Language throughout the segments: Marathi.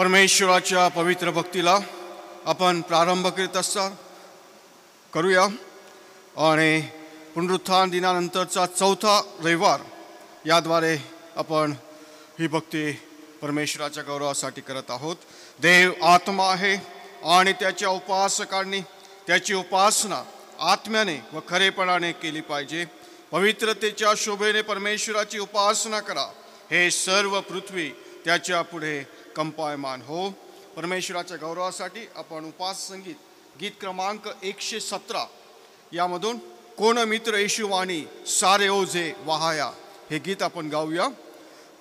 परमेश्वराच्या पवित्र भक्तीला आपण प्रारंभ करीत असता करूया आणि पुनरुत्थान दिनानंतरचा चौथा रविवार याद्वारे आपण ही भक्ती परमेश्वराच्या गौरवासाठी करत आहोत देव आत्मा आहे आणि त्याच्या उपासकांनी त्याची उपासना आत्म्याने व खरेपणाने केली पाहिजे पवित्रतेच्या शोभेने परमेश्वराची उपासना करा हे सर्व पृथ्वी त्याच्या पुढे कंपायमान हो परमेश्वराच्या गौरवासाठी आपण उपास संगीत गीत क्रमांक एकशे सतरा यामधून कोण मित्र येशुवाणी सारे ओझे वाहाया हे गीत आपण गाऊया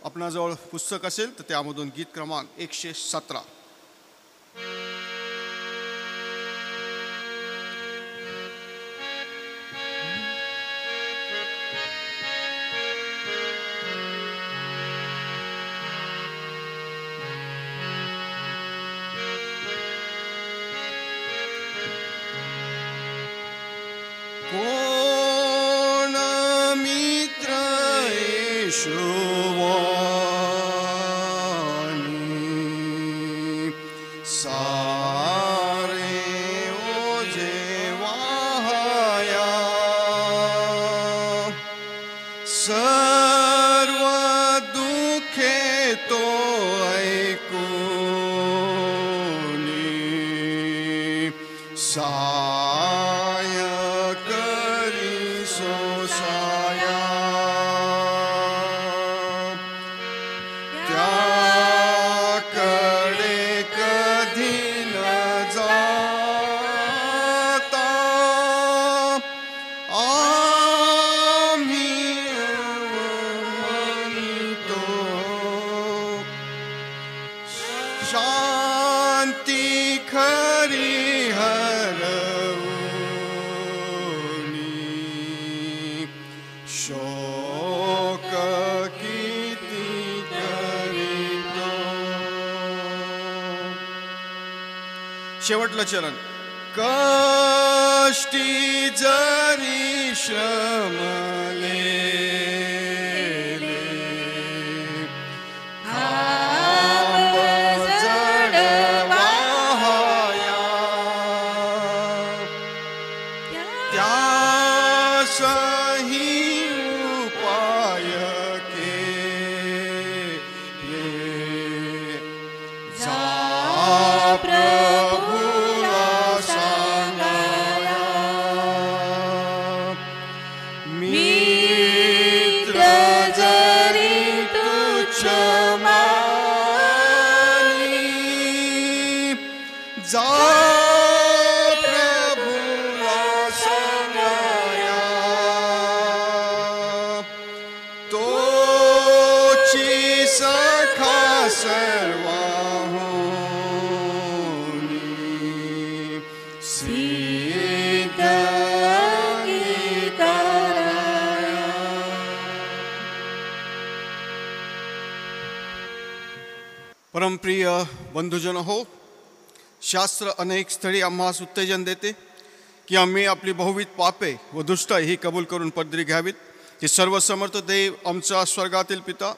आपणाजवळ पुस्तक असेल तर त्यामधून गीत क्रमांक एकशे सतरा sun. शेवटलं चरण कष्टी जरी श्रमले प्रिय बंधुजन हो शास्त्र अनेक स्थळी आम्हास उत्तेजन देते की आम्ही आपली बहुविध पापे व दुष्ट ही कबूल करून पदरी घ्यावीत की सर्वसमर्थ देव आमचा स्वर्गातील पिता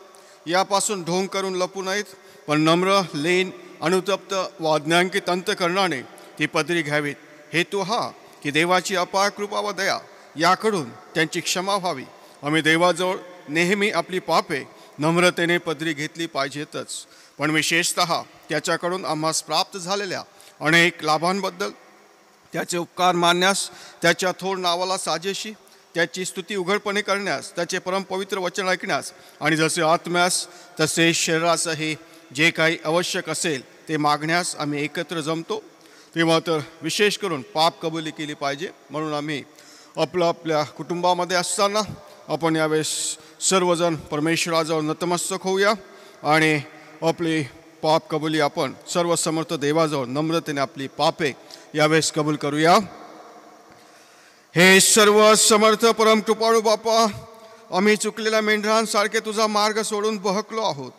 यापासून ढोंग करून लपू नयेत पण नम्र लेन अनुतप्त व अज्ञांकित अंतकरणाने ती पदरी घ्यावीत हेतू हा की देवाची अपार कृपा व दया याकडून त्यांची क्षमा व्हावी आम्ही देवाजवळ नेहमी आपली पापे नम्रतेने पदरी घेतली पाहिजेतच पण विशेषत त्याच्याकडून आम्हास प्राप्त झालेल्या अनेक लाभांबद्दल त्याचे उपकार मानण्यास त्याच्या थोर नावाला साजेशी त्याची स्तुती उघडपणे करण्यास त्याचे परमपवित्र वचन ऐकण्यास आणि जसे आत्म्यास तसे शरीरासही जे काही आवश्यक असेल ते मागण्यास आम्ही एकत्र जमतो तेव्हा तर विशेष करून पाप कबुली केली पाहिजे म्हणून आम्ही आपलं आपल्या कुटुंबामध्ये असताना आपण यावेळेस सर्वजण परमेश्वराजवळ नतमस्तक होऊया आणि आपली पाप कबुली आपण सर्व समर्थ देवाजवळ नम्रतेने आपली पापे यावेळेस कबूल करूया हे सर्व समर्थ परम कृपाळू बापा आम्ही चुकलेल्या मेंढरांसारखे तुझा मार्ग सोडून बहकलो आहोत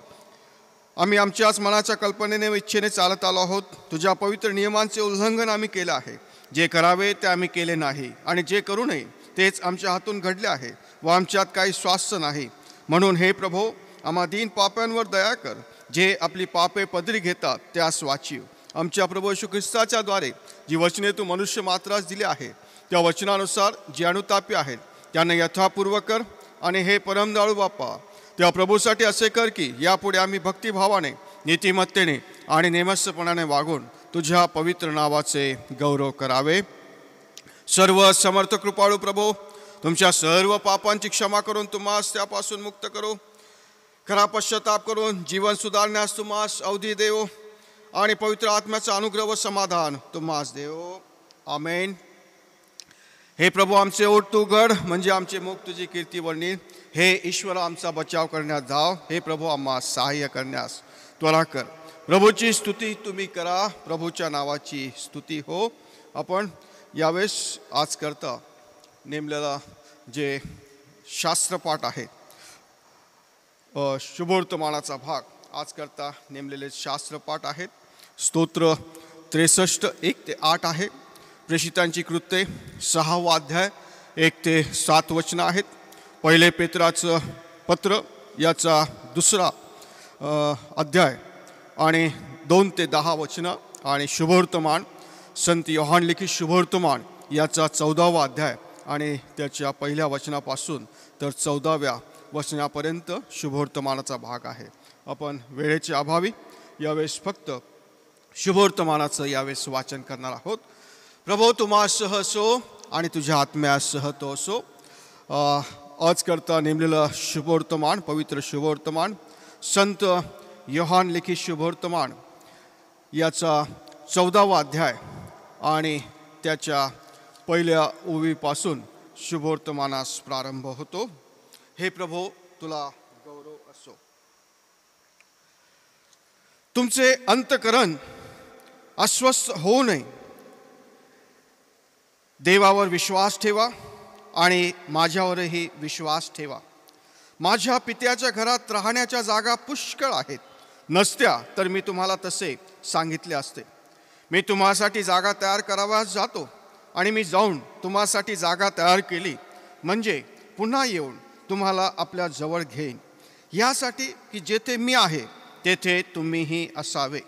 आम्ही आमच्याच मनाच्या कल्पनेने इच्छेने चालत आलो आहोत तुझ्या पवित्र नियमांचे उल्लंघन आम्ही केलं आहे जे करावे ते आम्ही केले नाही आणि जे करू नये तेच आमच्या हातून घडले आहे व आमच्यात काही स्वास्थ्य नाही म्हणून हे प्रभो आम्हा दीन पाप्यांवर दया कर जे आपली पापे पदरी घेतात त्यास वाचीव आमच्या प्रभू यशू ख्रिस्ताच्याद्वारे जी वचने तू मनुष्य मात्रास दिली आहे त्या वचनानुसार जी अनुतापी आहेत त्यांना यथापूर्व कर आणि हे परमदाळू बाप्पा त्या प्रभूसाठी असे कर की यापुढे आम्ही भक्तिभावाने नीतिमत्तेने आणि नेमस्यपणाने वागून तुझ्या पवित्र नावाचे गौरव करावे सर्व समर्थ कृपाळू प्रभो तुमच्या सर्व पापांची क्षमा करून तुम्हास त्यापासून मुक्त करू खरा पश्चाताप करून जीवन सुधारण्यास तुम्हास अवधी देव आणि पवित्र आत्म्याचा अनुग्रह व समाधान तुम्हास देव आमेन हे प्रभू आमचे ओट गड म्हणजे आमचे मुख तुझी कीर्ती वर्णी हे ईश्वर आमचा बचाव करण्यास धाव हे प्रभू आम्हा सहाय्य करण्यास त्वरा कर प्रभूची स्तुती तुम्ही करा प्रभूच्या नावाची स्तुती हो आपण यावेळेस आज करता नेमलेला जे शास्त्रपाठ आहे शुभवर्तमानाचा भाग आजकरता नेमलेले शास्त्रपाठ आहेत स्तोत्र त्रेसष्ट एक ते आठ आहे प्रेषितांची कृत्ये सहावा अध्याय एक ते सात वचनं आहेत पहिले पेत्राचं पत्र याचा दुसरा अध्याय आणि दोन ते दहा वचनं आणि शुभवर्तमान संत योहान लिखित शुभवर्तमान याचा चौदावा अध्याय आणि त्याच्या पहिल्या वचनापासून तर चौदाव्या वचनापर्यंत शुभवर्तमानाचा भाग आहे आपण वेळेचे अभावी यावेळेस फक्त शुभवर्तमानाचं यावेळेस वाचन करणार आहोत प्रभो तुम्हा सह असो आणि तुझ्या आत्म्यासह तो असो आजकरता नेमलेलं शुभवर्तमान पवित्र शुभवर्तमान संत योहान लिखित शुभोर्तमान याचा चौदावा अध्याय आणि त्याच्या पहिल्या ओवीपासून शुभवर्तमानास प्रारंभ होतो हे प्रभो तुला गौरव असो तुमचे अंतकरण अस्वस्थ होऊ नये देवावर विश्वास ठेवा आणि माझ्यावरही विश्वास ठेवा माझ्या पित्याच्या घरात राहण्याच्या जागा पुष्कळ आहेत नसत्या तर मी तुम्हाला तसे सांगितले असते मी तुम्हासाठी जागा तयार करावा जातो आणि मी जाऊन तुम्हासाठी जागा तयार केली म्हणजे पुन्हा येऊन तुम्हाला आपल्या जवळ घेईन यासाठी की जेथे मी आहे तेथे तुम्हीही असावे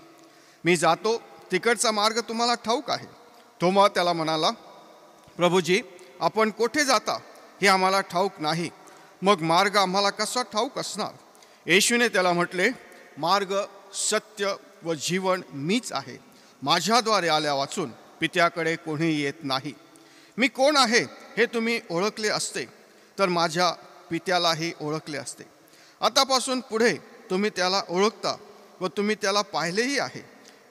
मी जातो तिकडचा मार्ग तुम्हाला ठाऊक आहे थोमा त्याला म्हणाला प्रभूजी आपण कोठे जाता हे आम्हाला ठाऊक नाही मग मार्ग आम्हाला कसा ठाऊक असणार येशूने त्याला म्हटले मार्ग सत्य व जीवन मीच आहे माझ्याद्वारे आल्या वाचून पित्याकडे कोणी येत नाही मी कोण आहे हे तुम्ही ओळखले असते तर माझ्या पित्यालाही ओळखले असते आतापासून पुढे तुम्ही त्याला ओळखता व तुम्ही त्याला पाहिलेही आहे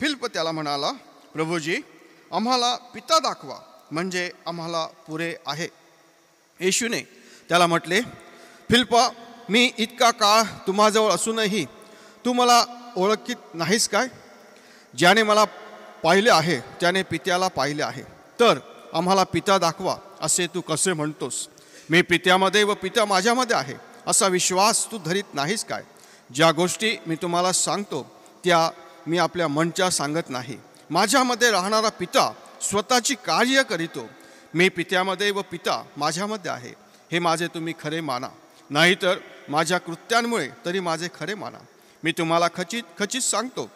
फिल्प त्याला म्हणाला प्रभूजी आम्हाला पिता दाखवा म्हणजे आम्हाला पुरे आहे येशूने त्याला म्हटले फिल्प मी इतका काळ तुम्हाजवळ असूनही तू मला ओळखीत नाहीस काय ज्याने मला पाहिले आहे त्याने पित्याला पाहिले आहे तर आम्हाला पिता दाखवा असे तू कसे म्हणतोस मी पित्यामध्ये व पित्या माझ्यामध्ये आहे असा विश्वास तू धरीत नाहीस काय ज्या गोष्टी मी तुम्हाला सांगतो त्या मी आपल्या मनच्या सांगत नाही माझ्यामध्ये राहणारा पिता स्वतःची कार्य करीतो मी पित्यामध्ये व पिता माझ्यामध्ये आहे हे माझे तुम्ही खरे माना नाहीतर माझ्या कृत्यांमुळे तरी माझे खरे माना मी तुम्हाला खचित खचित सांगतो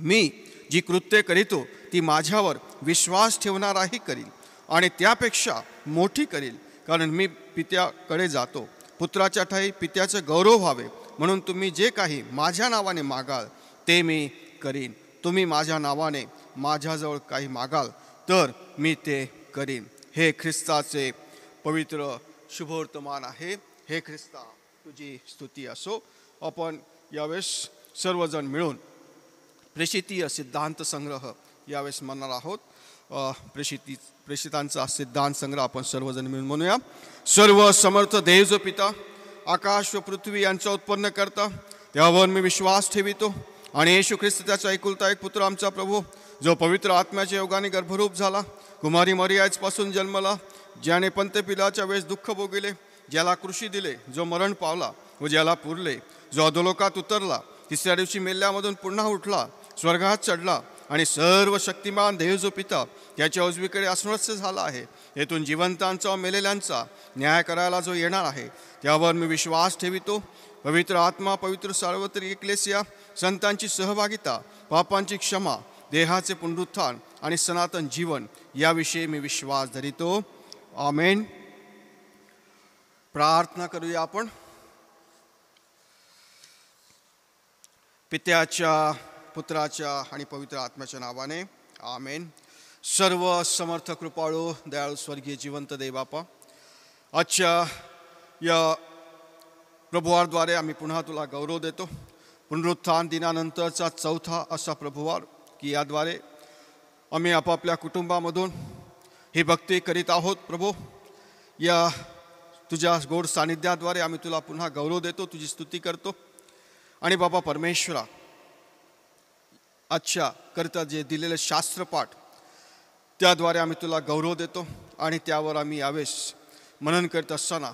मी जी कृत्ये करीतो ती माझ्यावर विश्वास ठेवणाराही करील आणि त्यापेक्षा मोठी करील कारण मी पित्याकडे जातो पुत्राच्या ठाई पित्याचं गौरव व्हावे म्हणून तुम्ही जे काही माझ्या नावाने मागाल ते मी करीन तुम्ही माझ्या नावाने माझ्याजवळ काही मागाल तर मी ते करीन हे ख्रिस्ताचे पवित्र शुभवर्तमान आहे हे ख्रिस्ता तुझी स्तुती असो आपण यावेळेस सर्वजण मिळून प्रेषितीय सिद्धांत संग्रह यावेळेस म्हणणार आहोत प्रेषिती प्रेषितांचा सिद्धांत संग्रह आपण सर्वजण मिळून म्हणूया सर्व समर्थ देज पिता आकाश व पृथ्वी यांचा उत्पन्न करता त्यावर मी विश्वास ठेवितो आणि येशू ख्रिस्त त्याचा एकुलता एक पुत्र आमचा प्रभू जो पवित्र आत्म्याच्या योगाने गर्भरूप झाला कुमारी मर्याजपासून जन्मला ज्याने पंतपिलाच्या वेळेस दुःख भोगिले ज्याला कृषी दिले जो मरण पावला व ज्याला पुरले जो अधोलोकात उतरला तिसऱ्या दिवशी मेल्यामधून पुन्हा उठला स्वर्गात चढला आणि सर्व शक्तिमान देह जो पिता त्याच्या उजवीकडे अस्वस्थ झाला आहे येथून जिवंतांचा मेलेल्यांचा न्याय करायला जो येणार आहे त्यावर मी विश्वास ठेवितो पवित्र आत्मा पवित्र सार्वत्रिक एकलेसिया संतांची सहभागिता पापांची क्षमा देहाचे पुनरुत्थान आणि सनातन जीवन याविषयी मी विश्वास धरितो आमेन प्रार्थना करूया आपण पित्याच्या पुत्राच्या आणि पवित्र आत्म्याच्या नावाने आमेन सर्व समर्थ कृपाळू दयाळू स्वर्गीय जिवंत देवापा आजच्या या प्रभुवारद्वारे आम्ही पुन्हा तुला गौरव देतो पुनरुत्थान दिनानंतरचा चौथा असा प्रभुवार की याद्वारे आम्ही आपापल्या कुटुंबामधून ही भक्ती करीत आहोत प्रभू या तुझ्या गोड सानिध्याद्वारे आम्ही तुला पुन्हा गौरव देतो तुझी स्तुती करतो आणि बाबा परमेश्वरा आजच्या करता जे दिलेले शास्त्रपाठ त्याद्वारे आम्ही तुला गौरव देतो आणि त्यावर आम्ही यावेळेस मनन करत असताना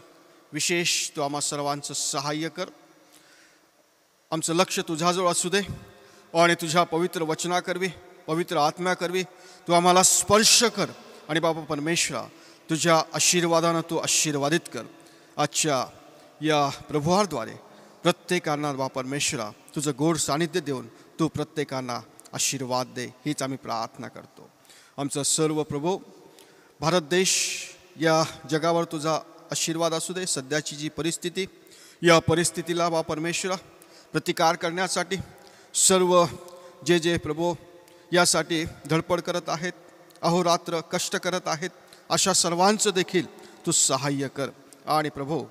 विशेष तू आम्हा सर्वांचं सहाय्य कर आमचं लक्ष तुझ्याजवळ असू दे आणि तुझ्या पवित्र वचना करवी पवित्र आत्म्या करवी तू आम्हाला स्पर्श कर आणि बाबा परमेश्वरा तुझ्या आशीर्वादानं तू आशीर्वादित कर आजच्या या प्रत्येक प्रत्येकांना बा परमेश्वरा तुझं गोड सानिध्य देऊन तू प्रत्येकांना आशीर्वाद दे हीच आम्ही प्रार्थना करतो आमचं सर्व प्रभू भारत देश या जगावर तुझा आशीर्वाद असू दे सध्याची जी परिस्थिती या परिस्थितीला बा परमेश्वरा प्रतिकार करण्यासाठी सर्व जे जे प्रभू यासाठी धडपड करत आहेत अहोरात्र कष्ट करत आहेत अशा सर्वांचं देखील तू सहाय्य कर आणि प्रभू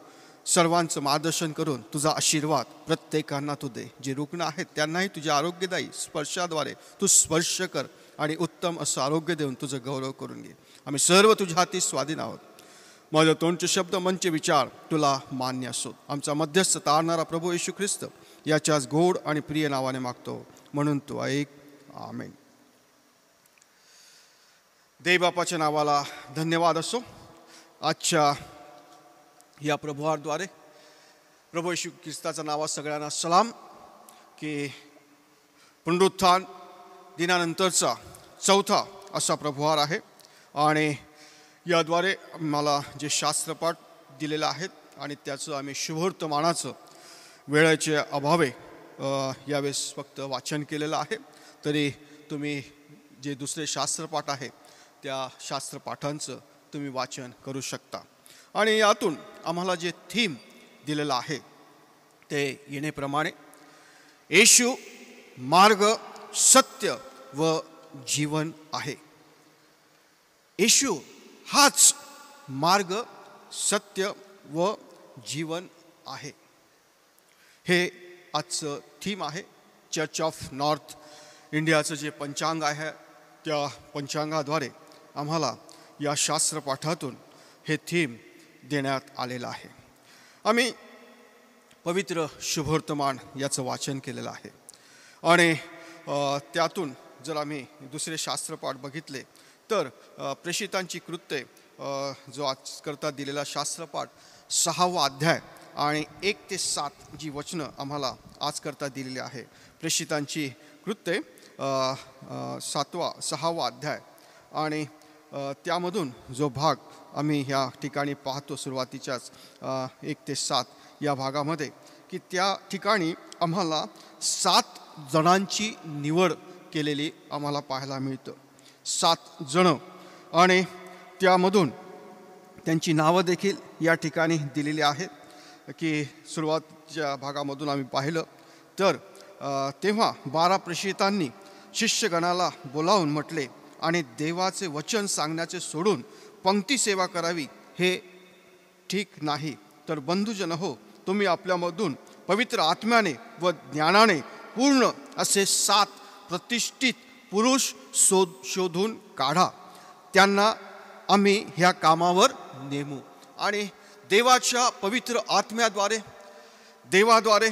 सर्वांचं मार्गदर्शन करून तुझा आशीर्वाद प्रत्येकांना तू दे जे रुग्ण आहेत त्यांनाही तुझ्या आरोग्यदायी स्पर्शाद्वारे तू स्पर्श कर आणि उत्तम असं आरोग्य देऊन तुझं गौरव करून घे आम्ही सर्व तुझ्या हाती स्वाधीन आहोत माझ्या तोंडचे शब्द मनचे विचार तुला मान्य असो आमचा मध्यस्थ तारणारा प्रभू येशू ख्रिस्त याच्याच गोड आणि प्रिय नावाने मागतो म्हणून तू ऐक आमेन देवबापाच्या नावाला धन्यवाद असो आजच्या या प्रभुवारद्वारे प्रभू येशू ख्रिस्ताचा नावा सगळ्यांना सलाम की पुनरुत्थान दिनानंतरचा चौथा असा प्रभुहार आहे आणि याद्वारे मला जे शास्त्रपाठ दिलेलं आहेत आणि त्याचं आम्ही मानाचं वेळेचे अभावे यावेळेस फक्त वाचन केलेलं आहे तरी तुम्ही जे दुसरे शास्त्रपाठ आहे त्या शास्त्रपाठांचं तुम्ही वाचन करू शकता आणि यातून आम्हाला जे थीम दिलेलं आहे ते येणेप्रमाणे येशू मार्ग सत्य व जीवन आहे येशू हाच मार्ग सत्य व जीवन आहे हे आजचं थीम आहे चर्च ऑफ नॉर्थ इंडियाचं जे पंचांग आहे त्या पंचांगाद्वारे आम्हाला या शास्त्रपाठातून हे थीम देण्यात आलेला आहे आम्ही पवित्र शुभवर्तमान याचं वाचन केलेलं आहे आणि त्यातून जर आम्ही दुसरे शास्त्रपाठ बघितले तर प्रेषितांची कृत्ये जो आज करता दिलेला शास्त्रपाठ सहावा अध्याय आणि एक ते सात जी वचनं आम्हाला आज करता दिलेली आहे प्रेषितांची कृत्ये सातवा सहावा अध्याय आणि त्यामधून जो भाग आम्ही ह्या ठिकाणी पाहतो सुरुवातीच्याच एक ते सात या भागामध्ये की त्या ठिकाणी आम्हाला सात जणांची निवड केलेली आम्हाला पाहायला मिळतं सात जणं आणि त्यामधून त्यांची नावं देखील या ठिकाणी दिलेली आहेत की सुरुवातच्या भागामधून आम्ही पाहिलं तर तेव्हा बारा प्रेषितांनी शिष्यगणाला बोलावून म्हटले आणि देवाचे वचन सांगण्याचे सोडून पंक्ती सेवा करावी हे ठीक नाही तर बंधुजन हो तुम्ही आपल्यामधून पवित्र आत्म्याने व ज्ञानाने पूर्ण असे सात प्रतिष्ठित पुरुष शोध शोधून काढा त्यांना आम्ही ह्या कामावर नेमू आणि देवाच्या पवित्र आत्म्याद्वारे देवाद्वारे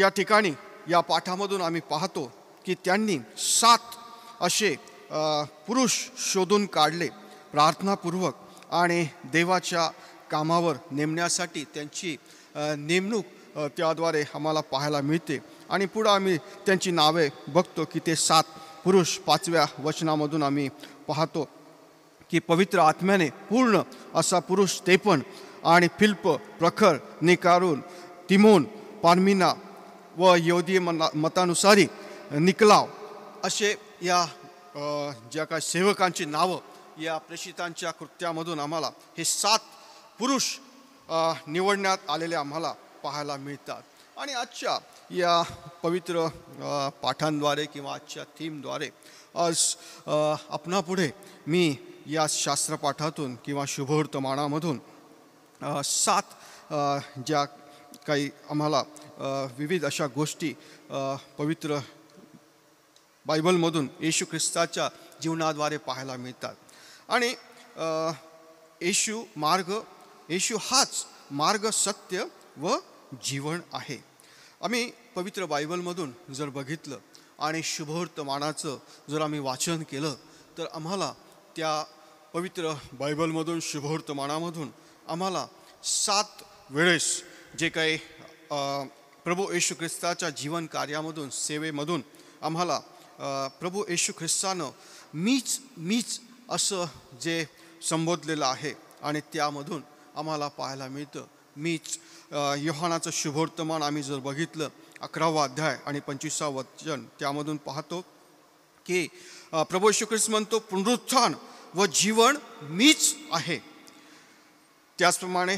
या ठिकाणी या पाठामधून आम्ही पाहतो की त्यांनी सात असे पुरुष शोधून काढले प्रार्थनापूर्वक आणि देवाच्या कामावर नेमण्यासाठी त्यांची नेमणूक त्याद्वारे आम्हाला पाहायला मिळते आणि पुढं आम्ही त्यांची नावे बघतो की ते सात पुरुष पाचव्या वचनामधून आम्ही पाहतो की पवित्र आत्म्याने पूर्ण असा पुरुष ते पण आणि फिल्प प्रखर निकारून तिमोन पारमिना व योदी मना मतानुसारी निकलाव असे या ज्या काय सेवकांची नावं या प्रेषितांच्या कृत्यामधून आम्हाला हे सात पुरुष निवडण्यात आलेले आम्हाला पाहायला मिळतात आणि आजच्या या पवित्र पाठांद्वारे किंवा आजच्या थीमद्वारे आज आपणापुढे मी या शास्त्रपाठातून किंवा शुभवर्तमानामधून सात ज्या काही आम्हाला विविध अशा गोष्टी पवित्र बायबलमधून येशू ख्रिस्ताच्या जीवनाद्वारे पाहायला मिळतात आणि येशू मार्ग येशू हाच मार्ग सत्य व जीवन आहे आम्ही पवित्र बायबलमधून जर बघितलं आणि शुभवर्तमानाचं जर आम्ही वाचन केलं तर आम्हाला त्या पवित्र बायबलमधून शुभवर्तमानामधून आम्हाला सात वेळेस जे काही प्रभू येशू ख्रिस्ताच्या जीवन कार्यामधून सेवेमधून आम्हाला प्रभू येशू ख्रिस्तानं मीच मीच असं जे संबोधलेलं आहे आणि त्यामधून आम्हाला पाहायला मिळतं मीच योहानाचं शुभवर्तमान आम्ही जर बघितलं अकरावा अध्याय आणि पंचवीसा वचन त्यामधून पाहतो की प्रभू ख्रिस्त म्हणतो पुनरुत्थान व जीवन मीच आहे त्याचप्रमाणे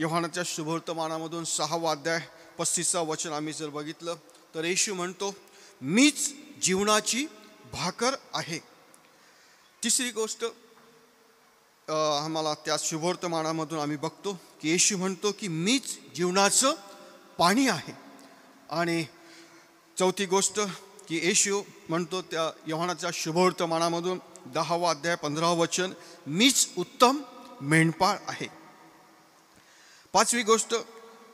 योहानाच्या शुभवर्तमानामधून सहावा अध्याय पस्तीसा वचन आम्ही जर बघितलं तर येशू म्हणतो मीच जीवनाची भाकर आहे तिसरी गोष्ट आम्हाला त्या शुभवर्तमानामधून आम्ही बघतो की येशू म्हणतो की मीच जीवनाचं पाणी आहे आणि चौथी गोष्ट की येशू म्हणतो त्या यव्हानाच्या शुभवर्तमानामधून दहावा अध्याय पंधरावं वचन मीच उत्तम मेंढपाळ आहे पाचवी गोष्ट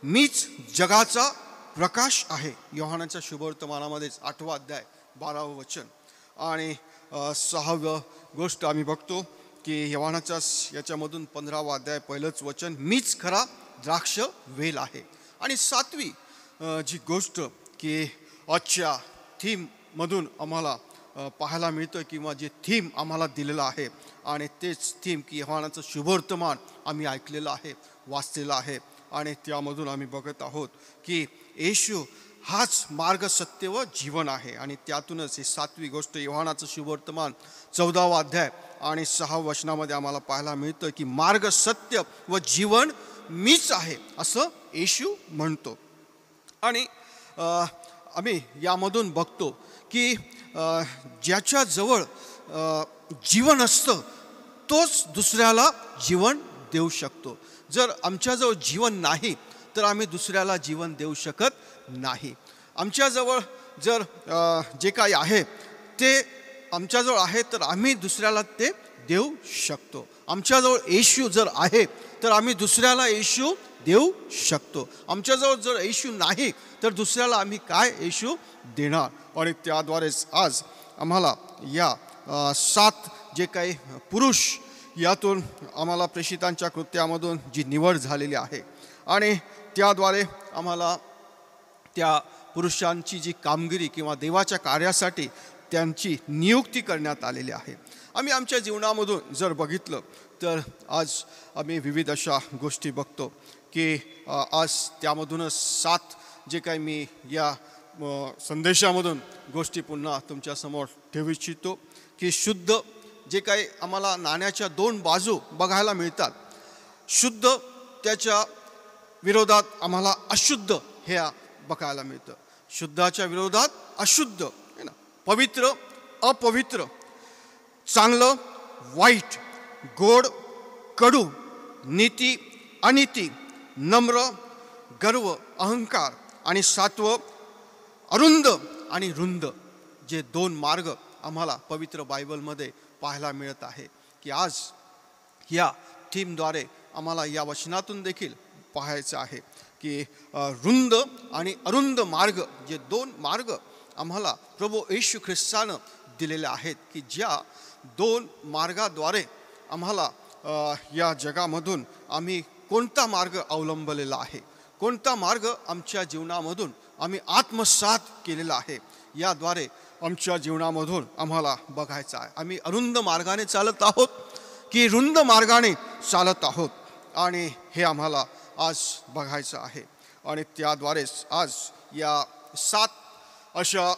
मीच जगाचा प्रकाश आहे यव्हानाच्या शुभवर्तमानामध्येच आठवा अध्याय बारावं वचन आणि सहावं गोष्ट आम्ही बघतो की यवानाच्या याच्यामधून पंधरावा अध्याय पहिलंच वचन मीच खरा द्राक्ष वेल आहे आणि सातवी जी गोष्ट की आजच्या थीममधून आम्हाला पाहायला मिळतं किंवा जे थीम आम्हाला दिलेलं आहे आणि तेच थीम की हवानाचं शुभवर्तमान आम्ही ऐकलेलं आहे वाचलेलं आहे आणि त्यामधून आम्ही बघत आहोत की येशू हाच मार्ग सत्य व जीवन आहे आणि त्यातूनच ही सातवी गोष्ट योहानाचं शिवर्तमान चौदावा अध्याय आणि सहा वचनामध्ये आम्हाला पाहायला मिळतं की मार्ग सत्य व जीवन मीच आहे असं येशू म्हणतो आणि आम्ही यामधून बघतो की ज्याच्याजवळ जीवन असतं तोच दुसऱ्याला जीवन देऊ शकतो जर आमच्याजवळ जीवन नाही तर आम्ही दुसऱ्याला जीवन देऊ शकत नाही आमच्याजवळ जर जे काही आहे ते आमच्याजवळ आहे तर आम्ही दुसऱ्याला ते देऊ शकतो आमच्याजवळ येशू जर आहे तर आम्ही दुसऱ्याला येशू देऊ शकतो आमच्याजवळ जर येशू नाही तर दुसऱ्याला आम्ही काय येशू देणार आणि त्याद्वारेच आज आम्हाला या सात जे काही पुरुष यातून आम्हाला प्रेषितांच्या कृत्यामधून जी निवड झालेली आहे आणि त्याद्वारे आम्हाला त्या पुरुषांची जी कामगिरी किंवा देवाच्या कार्यासाठी त्यांची नियुक्ती करण्यात आलेली आहे आम्ही आमच्या जीवनामधून जर बघितलं तर आज आम्ही विविध अशा गोष्टी बघतो की आज त्यामधूनच सात जे काही मी या संदेशामधून गोष्टी पुन्हा तुमच्यासमोर ठेवू इच्छितो की शुद्ध जे काही आम्हाला नाण्याच्या दोन बाजू बघायला मिळतात शुद्ध त्याच्या विरोधात आम्हाला अशुद्ध ह्या बघायला मिळतं शुद्धाच्या विरोधात अशुद्ध आहे ना पवित्र अपवित्र चांगलं वाईट गोड कडू नीती अनिती नम्र गर्व अहंकार आणि सात्व अरुंद आणि रुंद जे दोन मार्ग आम्हाला पवित्र बायबलमध्ये पाहायला मिळत आहे की आज या थीमद्वारे आम्हाला या वचनातून देखील पाहायचं आहे की रुंद आणि अरुंद मार्ग जे दोन मार्ग आम्हाला प्रभू येशू ख्रिस्तानं दिलेले आहेत की ज्या दोन मार्गाद्वारे आम्हाला या जगामधून आम्ही कोणता मार्ग अवलंबलेला आहे कोणता मार्ग आमच्या जीवनामधून आम्ही आत्मसात केलेला आहे याद्वारे आमच्या जीवनामधून आम्हाला बघायचं आहे आम्ही अरुंद मार्गाने चालत आहोत की रुंद मार्गाने चालत आहोत आणि हे आम्हाला आज बघायचं आहे आणि त्याद्वारेच आज या सात अशा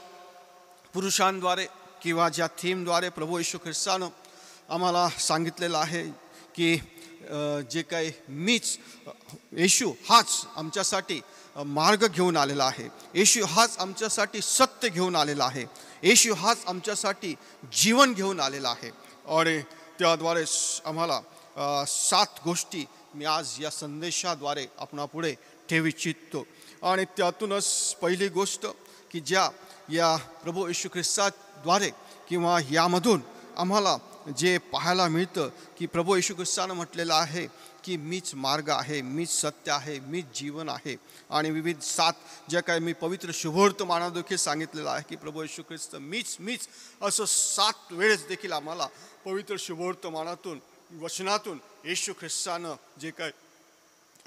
पुरुषांद्वारे किंवा ज्या थीमद्वारे प्रभू येशू ख्रिस्तानं आम्हाला सांगितलेलं आहे की जे काही मीच येशू हाच आमच्यासाठी मार्ग घेऊन आलेला आहे येशू हाच आमच्यासाठी सत्य घेऊन आलेला आहे येशू हाच आमच्यासाठी जीवन घेऊन आलेला आहे आणि त्याद्वारेच आम्हाला सात गोष्टी मी आज या संदेशाद्वारे आपणापुढे ठेवू इच्छितो आणि त्यातूनच पहिली गोष्ट की ज्या या प्रभू येशू ख्रिस्ताद्वारे किंवा यामधून आम्हाला जे पाहायला मिळतं की प्रभू येशू ख्रिस्तानं म्हटलेलं आहे की मीच मार्ग आहे मीच सत्य आहे मीच जीवन आहे आणि विविध सात ज्या काही मी पवित्र शुभोर्त मानादेखील सांगितलेलं आहे की प्रभू येशू ख्रिस्त मीच मीच असं सात वेळेस देखील आम्हाला पवित्र मानातून वचनातून येशू ख्रिस्तानं जे काय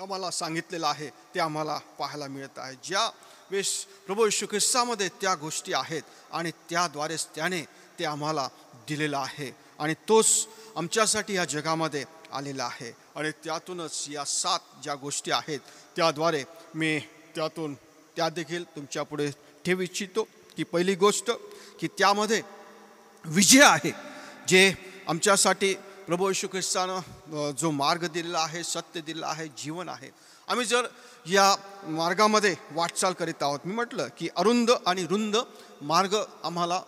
आम्हाला सांगितलेलं आहे ते आम्हाला पाहायला मिळत आहे ज्या वेश प्रभू येशू ख्रिस्तामध्ये त्या गोष्टी आहेत आणि त्याद्वारेच त्याने ते आम्हाला दिलेलं आहे आणि तोच आमच्यासाठी या जगामध्ये आलेला आहे आणि त्यातूनच या सात ज्या गोष्टी आहेत त्याद्वारे मी त्यातून त्या देखील तुमच्यापुढे ठेवू इच्छितो की पहिली गोष्ट की त्यामध्ये विजय आहे जे आमच्यासाठी प्रभू यशू ख्रिस्तानं जो मार्ग दिलेला आहे सत्य दिलेला आहे जीवन आहे आम्ही जर या मार्गामध्ये वाटचाल करीत आहोत मी म्हटलं की अरुंद आणि रुंद मार्ग आम्हाला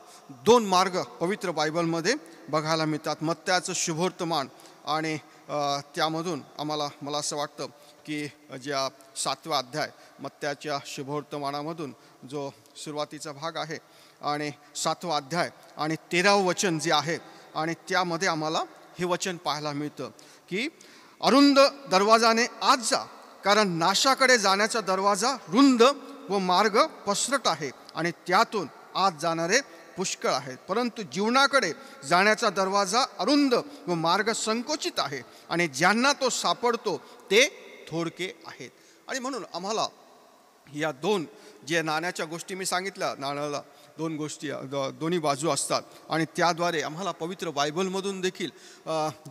दोन मार्ग पवित्र बायबलमध्ये बघायला मिळतात मत्त्याचं शुभोर्तमान आणि त्यामधून आम्हाला मला असं वाटतं की ज्या सातवा अध्याय मत्त्याच्या शुभवर्तमानामधून जो सुरुवातीचा भाग आहे आणि सातवा अध्याय आणि तेरावं वचन जे आहे आणि त्यामध्ये आम्हाला हे वचन पाहायला मिळतं की अरुंद दरवाजाने आज जा कारण नाशाकडे जाण्याचा दरवाजा रुंद व मार्ग पसरट आहे आणि त्यातून आज जाणारे पुष्कळ आहेत परंतु जीवनाकडे जाण्याचा दरवाजा अरुंद व मार्ग संकोचित आहे आणि ज्यांना तो सापडतो ते थोडके आहेत आणि म्हणून आम्हाला या दोन जे नाण्याच्या गोष्टी मी सांगितल्या नाण्याला दोन गोष्टी दोन्ही बाजू असतात आणि त्याद्वारे आम्हाला पवित्र बायबलमधून देखील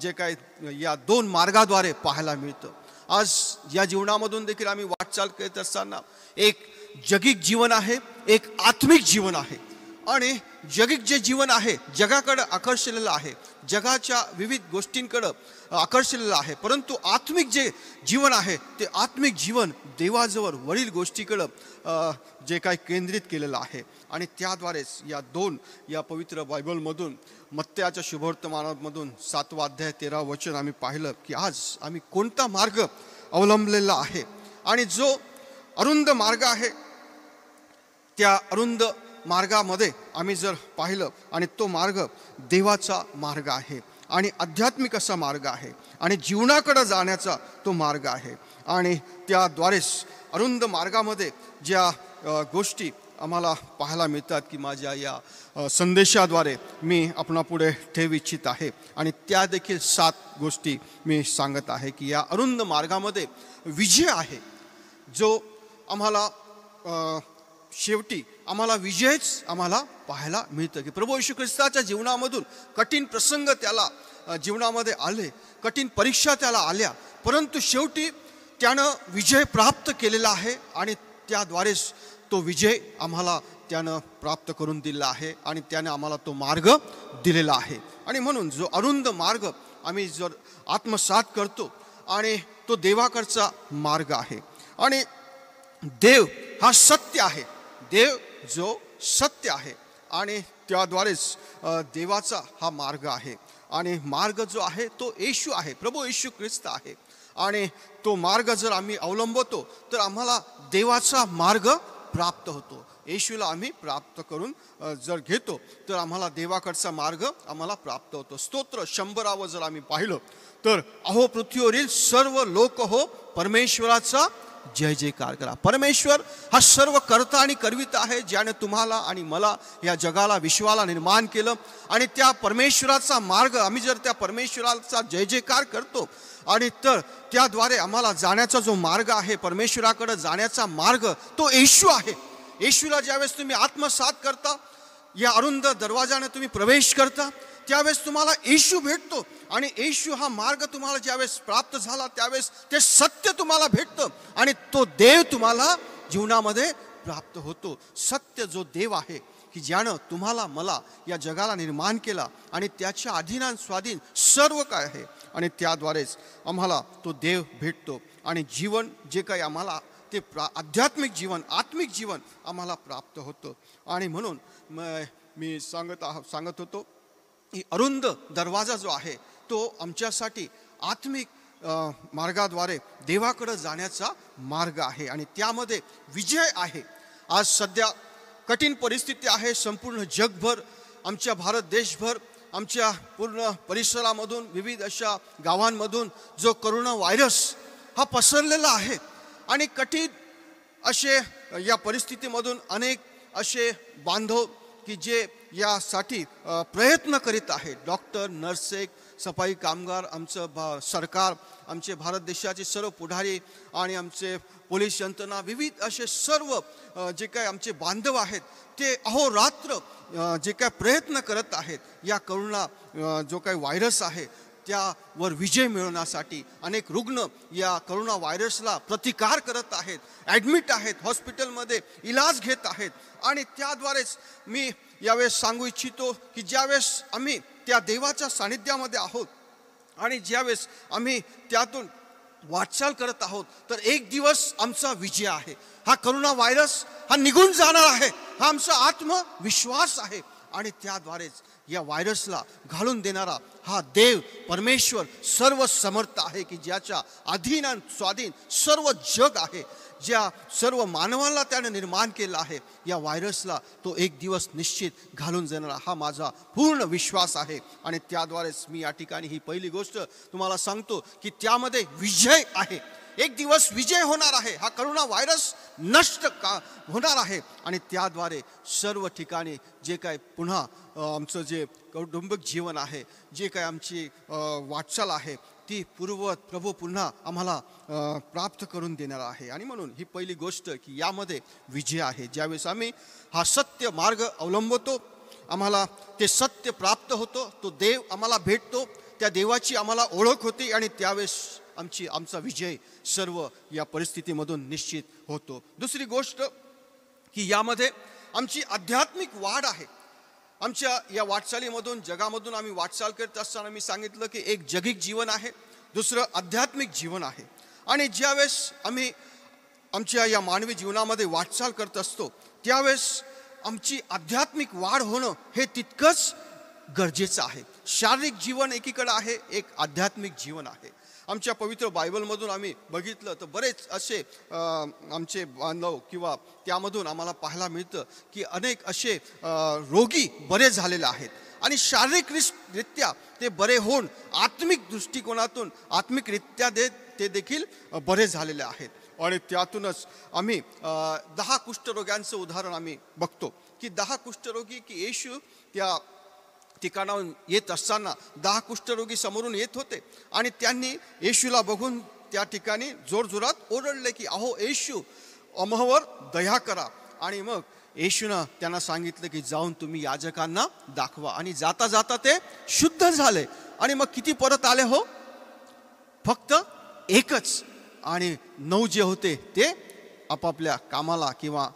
जे काय या दोन मार्गाद्वारे पाहायला मिळतं आज या जीवनामधून देखील आम्ही वाटचाल करत असताना एक जगिक जीवन आहे एक आत्मिक जीवन आहे आणि जगिक जे जीवन आहे जगाकडं आकर्षलेलं आहे जगाच्या विविध गोष्टींकडं आकर्षलेलं आहे परंतु आत्मिक जे जीवन आहे ते आत्मिक जीवन देवाजवळ वडील गोष्टीकडं जे काय केंद्रित केलेलं आहे आणि त्याद्वारेच या दोन या पवित्र बायबलमधून मत्त्याच्या शुभवर्तमानामधून सातवा अध्याय तेरा वचन आम्ही पाहिलं की आज आम्ही कोणता मार्ग अवलंबलेला आहे आणि जो अरुंद मार्ग आहे त्या अरुंद मार्गामध्ये आम्ही जर पाहिलं आणि तो मार्ग देवाचा मार्ग आहे आणि आध्यात्मिक असा मार्ग आहे आणि जीवनाकडं जाण्याचा तो मार्ग आहे आणि त्याद्वारेच अरुंद मार्गामध्ये ज्या गोष्टी आम्हाला पाहायला मिळतात की माझ्या या संदेशाद्वारे मी आपणापुढे ठेवू इच्छित आहे आणि त्या देखील सात गोष्टी मी सांगत आहे की या अरुंद मार्गामध्ये विजय आहे जो आम्हाला शेवटी आम्हाला विजयच आम्हाला पाहायला मिळतं की प्रभू यशू ख्रिस्ताच्या जीवनामधून कठीण प्रसंग त्याला जीवनामध्ये आले कठीण परीक्षा त्याला आल्या परंतु शेवटी त्यानं विजय प्राप्त केलेला आहे आणि त्याद्वारेच तो विजय आम्हाला त्यानं प्राप्त करून दिला आहे आणि त्याने आम्हाला तो मार्ग दिलेला आहे आणि म्हणून जो अरुंद मार्ग आम्ही जर आत्मसात करतो आणि तो देवाकडचा मार्ग आहे आणि देव हा सत्य आहे देव जो सत्य आहे आणि त्याद्वारेच देवाचा हा मार्ग आहे आणि मार्ग जो आहे तो येशू आहे प्रभू येशू ख्रिस्त आहे आणि तो मार्ग जर आम्ही अवलंबतो तर आम्हाला देवाचा मार्ग प्राप्त होतो येशूला आम्ही प्राप्त करून जर घेतो तर आम्हाला देवाकडचा मार्ग आम्हाला प्राप्त होतो स्तोत्र शंभरावं जर आम्ही पाहिलं तर अहो पृथ्वीवरील सर्व लोक हो परमेश्वराचा जय जयकार करा परमेश्वर हा सर्व करता आणि करवित आहे ज्याने तुम्हाला आणि मला या जगाला विश्वाला निर्माण केलं आणि त्या परमेश्वराचा मार्ग आम्ही जर त्या परमेश्वराचा जय जयकार करतो आणि तर त्याद्वारे आम्हाला जाण्याचा जो मार्ग आहे परमेश्वराकडे जाण्याचा मार्ग तो येशू आहे येशूला ज्यावेळेस तुम्ही आत्मसात करता या अरुंद दरवाजाने तुम्ही प्रवेश करता त्यावेळेस तुम्हाला येशू भेटतो आणि येशू हा मार्ग तुम्हाला ज्यावेळेस प्राप्त झाला त्यावेळेस ते सत्य तुम्हाला भेटतं आणि तो देव तुम्हाला जीवनामध्ये प्राप्त होतो सत्य जो देव आहे की ज्यानं तुम्हाला मला या जगाला निर्माण केला आणि त्याच्या अधीनान स्वाधीन सर्व काय आहे आणि त्याद्वारेच आम्हाला तो देव भेटतो आणि जीवन जे काही आम्हाला ते प्रा आध्यात्मिक जीवन आत्मिक जीवन आम्हाला प्राप्त होतं आणि म्हणून मी सांगत आह सांगत होतो अरुंद दरवाजा जो आहे तो आमच्यासाठी आत्मिक मार्गाद्वारे देवाकडं जाण्याचा मार्ग आहे आणि त्यामध्ये विजय आहे आज सध्या कठीण परिस्थिती आहे संपूर्ण जगभर आमच्या भारत देशभर आमच्या पूर्ण परिसरामधून विविध अशा गावांमधून जो करोना व्हायरस हा पसरलेला आहे आणि कठीण असे या परिस्थितीमधून अनेक असे बांधव की जे यासाठी प्रयत्न करीत आहे डॉक्टर नर्सेक सफाई कामगार आमचं भा सरकार आमचे भारत देशाचे सर्व पुढारी आणि आमचे पोलीस यंत्रणा विविध असे सर्व जे काय आमचे बांधव आहेत ते अहोरात्र जे काय प्रयत्न करत आहेत या करोना जो काही व्हायरस आहे त्यावर विजय मिळवण्यासाठी अनेक रुग्ण या करोना व्हायरसला प्रतिकार करत आहेत ॲडमिट आहेत हॉस्पिटलमध्ये इलाज घेत आहेत आणि त्याद्वारेच मी यावेळेस सांगू इच्छितो की ज्यावेळेस आम्ही त्या देवाच्या सानिध्यामध्ये आहोत आणि ज्यावेळेस आम्ही त्यातून वाटचाल करत आहोत तर एक दिवस आमचा विजय आहे हा करोना व्हायरस हा निघून जाणार आहे हा आमचा आत्मविश्वास आहे आणि त्याद्वारेच या व्हायरसला घालून देणारा हा देव परमेश्वर सर्व समर्थ आहे की ज्याच्या अधीन आणि स्वाधीन सर्व जग आहे ज्या सर्व मानवाला त्याने निर्माण केलं आहे या व्हायरसला तो एक दिवस निश्चित घालून देणारा हा माझा पूर्ण विश्वास आहे आणि त्याद्वारेच मी या ठिकाणी ही पहिली गोष्ट तुम्हाला सांगतो की त्यामध्ये विजय आहे एक दिवस विजय होणार आहे हा करोना व्हायरस नष्ट का होणार आहे आणि त्याद्वारे सर्व ठिकाणी जे काय पुन्हा आमचं जे कौटुंबिक जीवन आहे जे काय आमची वाटचाल आहे ती पूर्वत प्रभू पुन्हा आम्हाला प्राप्त करून देणार आहे आणि म्हणून ही पहिली गोष्ट की यामध्ये विजय आहे ज्यावेळेस आम्ही हा सत्य मार्ग अवलंबतो आम्हाला ते सत्य प्राप्त होतो तो देव आम्हाला भेटतो त्या देवाची आम्हाला ओळख होती आणि त्यावेळेस आमची आमचा विजय सर्व या परिस्थितीमधून निश्चित होतो दुसरी गोष्ट की यामध्ये आमची आध्यात्मिक वाढ आहे आमच्या या वाटचालीमधून जगामधून आम्ही वाटचाल करत असताना मी सांगितलं की एक जगिक जीवन आहे दुसरं आध्यात्मिक जीवन आहे आणि ज्यावेळेस आम्ही आमच्या या मानवी जीवनामध्ये वाटचाल करत असतो त्यावेळेस आमची आध्यात्मिक वाढ होणं हे तितकंच गरजेचं आहे शारीरिक जीवन एकीकडं आहे एक आध्यात्मिक जीवन आहे आमच्या पवित्र बायबलमधून आम्ही बघितलं तर बरेच असे आमचे बांधव किंवा त्यामधून आम्हाला पाहायला मिळतं की अनेक असे रोगी बरे झालेले आहेत आणि शारीरिकरित्या ते बरे होऊन आत्मिक दृष्टिकोनातून आत्मिकरित्या दे ते देखील बरे झालेले आहेत आणि त्यातूनच आम्ही दहा कुष्ठरोग्यांचं उदाहरण आम्ही बघतो की दहा कुष्ठरोगी की येशू त्या ठिकाणाहून येत असताना दहा कुष्ठरोगी समोरून येत होते आणि त्यांनी येशूला बघून त्या ठिकाणी जोरजोरात ओरडले की अहो येशू अमहवर दया करा आणि मग येशूनं त्यांना सांगितलं की जाऊन तुम्ही याजकांना दाखवा आणि जाता जाता ते शुद्ध झाले आणि मग किती परत आले हो फक्त एकच आणि नऊ जे होते ते आपापल्या कामाला किंवा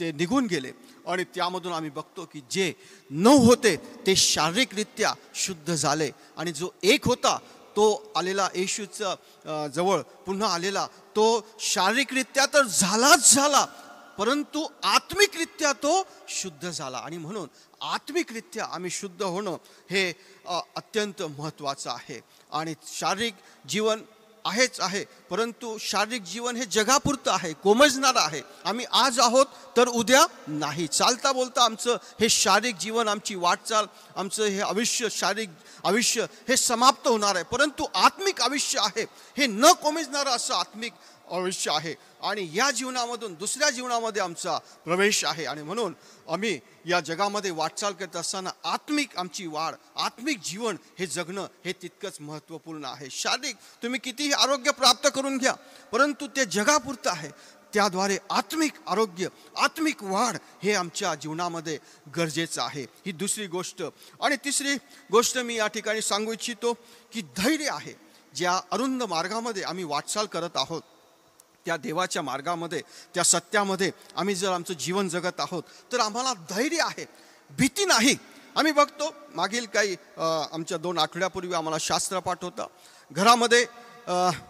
ते निघून गेले आणि त्यामधून आम्ही बघतो की जे नऊ होते ते शारीरिकरित्या शुद्ध झाले आणि जो एक होता तो आलेला येशूचं जवळ पुन्हा आलेला तो शारीरिकरित्या तर झालाच झाला परंतु आत्मिकरित्या तो शुद्ध झाला आणि म्हणून आत्मिकरित्या आम्ही शुद्ध होणं हे अत्यंत महत्त्वाचं आहे आणि शारीरिक जीवन आहेच आहे परंतु शारीरिक जीवन हे जगापुरतं आहे कोमजणारं आहे आम्ही आज आहोत तर उद्या नाही चालता बोलता आमचं हे शारीरिक जीवन आमची वाटचाल आमचं हे आयुष्य शारीरिक आयुष्य हे समाप्त होणार आहे परंतु आत्मिक आयुष्य आहे हे न कोमजणारं असं आत्मिक अवश्य आहे आणि या जीवनामधून दुसऱ्या जीवनामध्ये आमचा प्रवेश आहे आणि म्हणून आम्ही या जगामध्ये वाटचाल करत असताना आत्मिक आमची वाढ आत्मिक जीवन हे जगणं हे तितकंच महत्त्वपूर्ण आहे शारीरिक तुम्ही कितीही आरोग्य प्राप्त करून घ्या परंतु ते जगापुरतं आहे त्याद्वारे आत्मिक आरोग्य आत्मिक वाढ हे आमच्या जीवनामध्ये गरजेचं आहे ही दुसरी गोष्ट आणि तिसरी गोष्ट मी या ठिकाणी सांगू इच्छितो की धैर्य आहे ज्या अरुंद मार्गामध्ये आम्ही वाटचाल करत आहोत त्या देवाच्या मार्गामध्ये त्या सत्यामध्ये आम्ही जर आमचं जीवन जगत आहोत तर आम्हाला धैर्य आहे भीती नाही आम्ही बघतो मागील काही आमच्या दोन आठवड्यापूर्वी आम्हाला शास्त्र पाठवतं घरामध्ये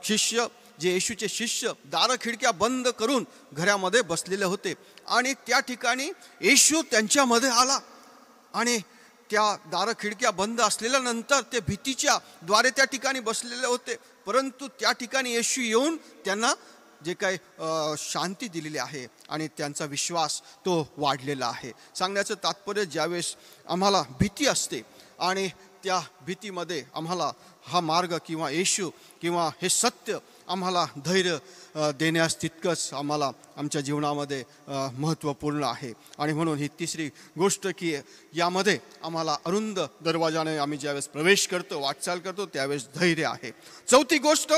शिष्य जे येशूचे शिष्य दारखिडक्या खिडक्या बंद करून घरामध्ये बसलेले होते आणि त्या ठिकाणी येशू त्यांच्यामध्ये आला आणि त्या दारखिडक्या खिडक्या बंद असलेल्यानंतर ते भीतीच्या द्वारे त्या ठिकाणी बसलेले होते परंतु त्या ठिकाणी येशू येऊन त्यांना जे काही शांती दिलेली आहे आणि त्यांचा विश्वास तो वाढलेला आहे सांगण्याचं तात्पर्य ज्यावेळेस आम्हाला भीती असते आणि त्या भीतीमध्ये आम्हाला हा मार्ग किंवा येशू किंवा हे सत्य आम्हाला धैर्य देण्यास तितकंच आम्हाला आमच्या जीवनामध्ये महत्त्वपूर्ण आहे आणि म्हणून ही तिसरी गोष्ट की यामध्ये आम्हाला अरुंद दरवाजाने आम्ही ज्यावेळेस प्रवेश करतो वाटचाल करतो त्यावेळेस धैर्य आहे चौथी गोष्ट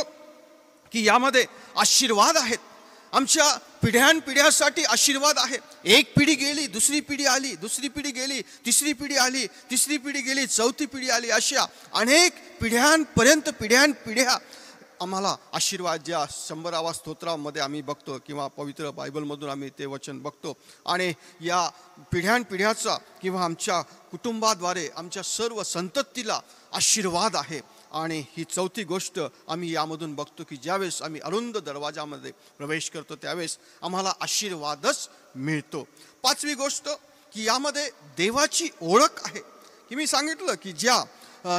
की यामध्ये आशीर्वाद आहेत आमच्या पिढ्यान पिढ्यासाठी आशीर्वाद आहे एक पिढी गेली दुसरी पिढी आली दुसरी पिढी गेली तिसरी पिढी आली तिसरी पिढी गेली चौथी पिढी आली अशा अनेक पिढ्यांपर्यंत पिढ्या आम्हाला आशीर्वाद ज्या शंभरावा स्तोत्रामध्ये आम्ही बघतो किंवा पवित्र बायबलमधून आम्ही ते वचन बघतो आणि या पिढ्यान पिढ्याचा किंवा आमच्या कुटुंबाद्वारे आमच्या सर्व संततीला आशीर्वाद आहे आणि ही चौथी गोष्ट आम्ही यामधून बघतो की ज्यावेळेस आम्ही अरुंद दरवाजामध्ये प्रवेश करतो त्यावेळेस आम्हाला आशीर्वादच मिळतो पाचवी गोष्ट की यामध्ये देवाची ओळख आहे की मी सांगितलं की ज्या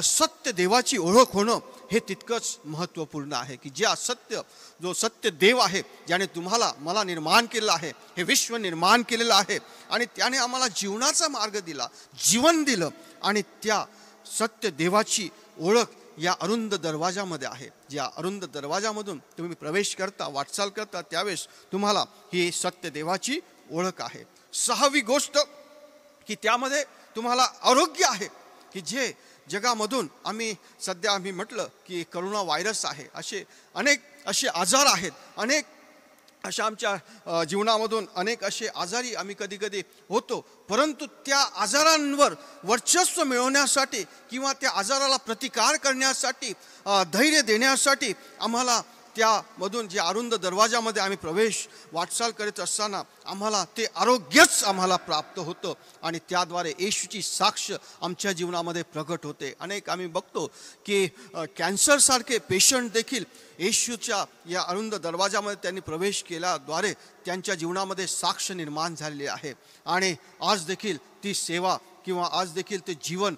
सत्य देवाची ओळख होणं हे तितकंच महत्त्वपूर्ण आहे की ज्या सत्य जो सत्य देव आहे ज्याने तुम्हाला मला निर्माण केलं आहे हे विश्व निर्माण केलेलं आहे आणि त्याने आम्हाला जीवनाचा मार्ग दिला जीवन दिलं आणि त्या सत्य देवाची ओळख या अरुंद दरवाजामध्ये आहे या अरुंद दरवाजामधून तुम्ही प्रवेश करता वाटचाल करता त्यावेळेस तुम्हाला ही सत्यदेवाची ओळख आहे सहावी गोष्ट की त्यामध्ये तुम्हाला आरोग्य आहे की जे जगामधून आम्ही सध्या आम्ही म्हटलं की करोना व्हायरस आहे असे अनेक असे आजार आहेत अनेक अशा आमच्या जीवनामधून अनेक असे आजारी आम्ही कधीकधी होतो परंतु त्या आजारांवर वर्चस्व मिळवण्यासाठी किंवा त्या आजाराला प्रतिकार करण्यासाठी धैर्य देण्यासाठी आम्हाला त्यामधून जे अरुंद दरवाजामध्ये आम्ही प्रवेश वाटचाल करीत असताना आम्हाला ते आरोग्यच आम्हाला प्राप्त होतं आणि त्याद्वारे येशूची साक्ष आमच्या जीवनामध्ये प्रगट होते अनेक आम्ही बघतो की कॅन्सरसारखे पेशंट देखील येशूच्या या अरुंद दरवाजामध्ये त्यांनी प्रवेश केल्याद्वारे त्यांच्या जीवनामध्ये साक्ष निर्माण झालेली आहे आणि आज देखील ती सेवा किंवा आज देखील ते जीवन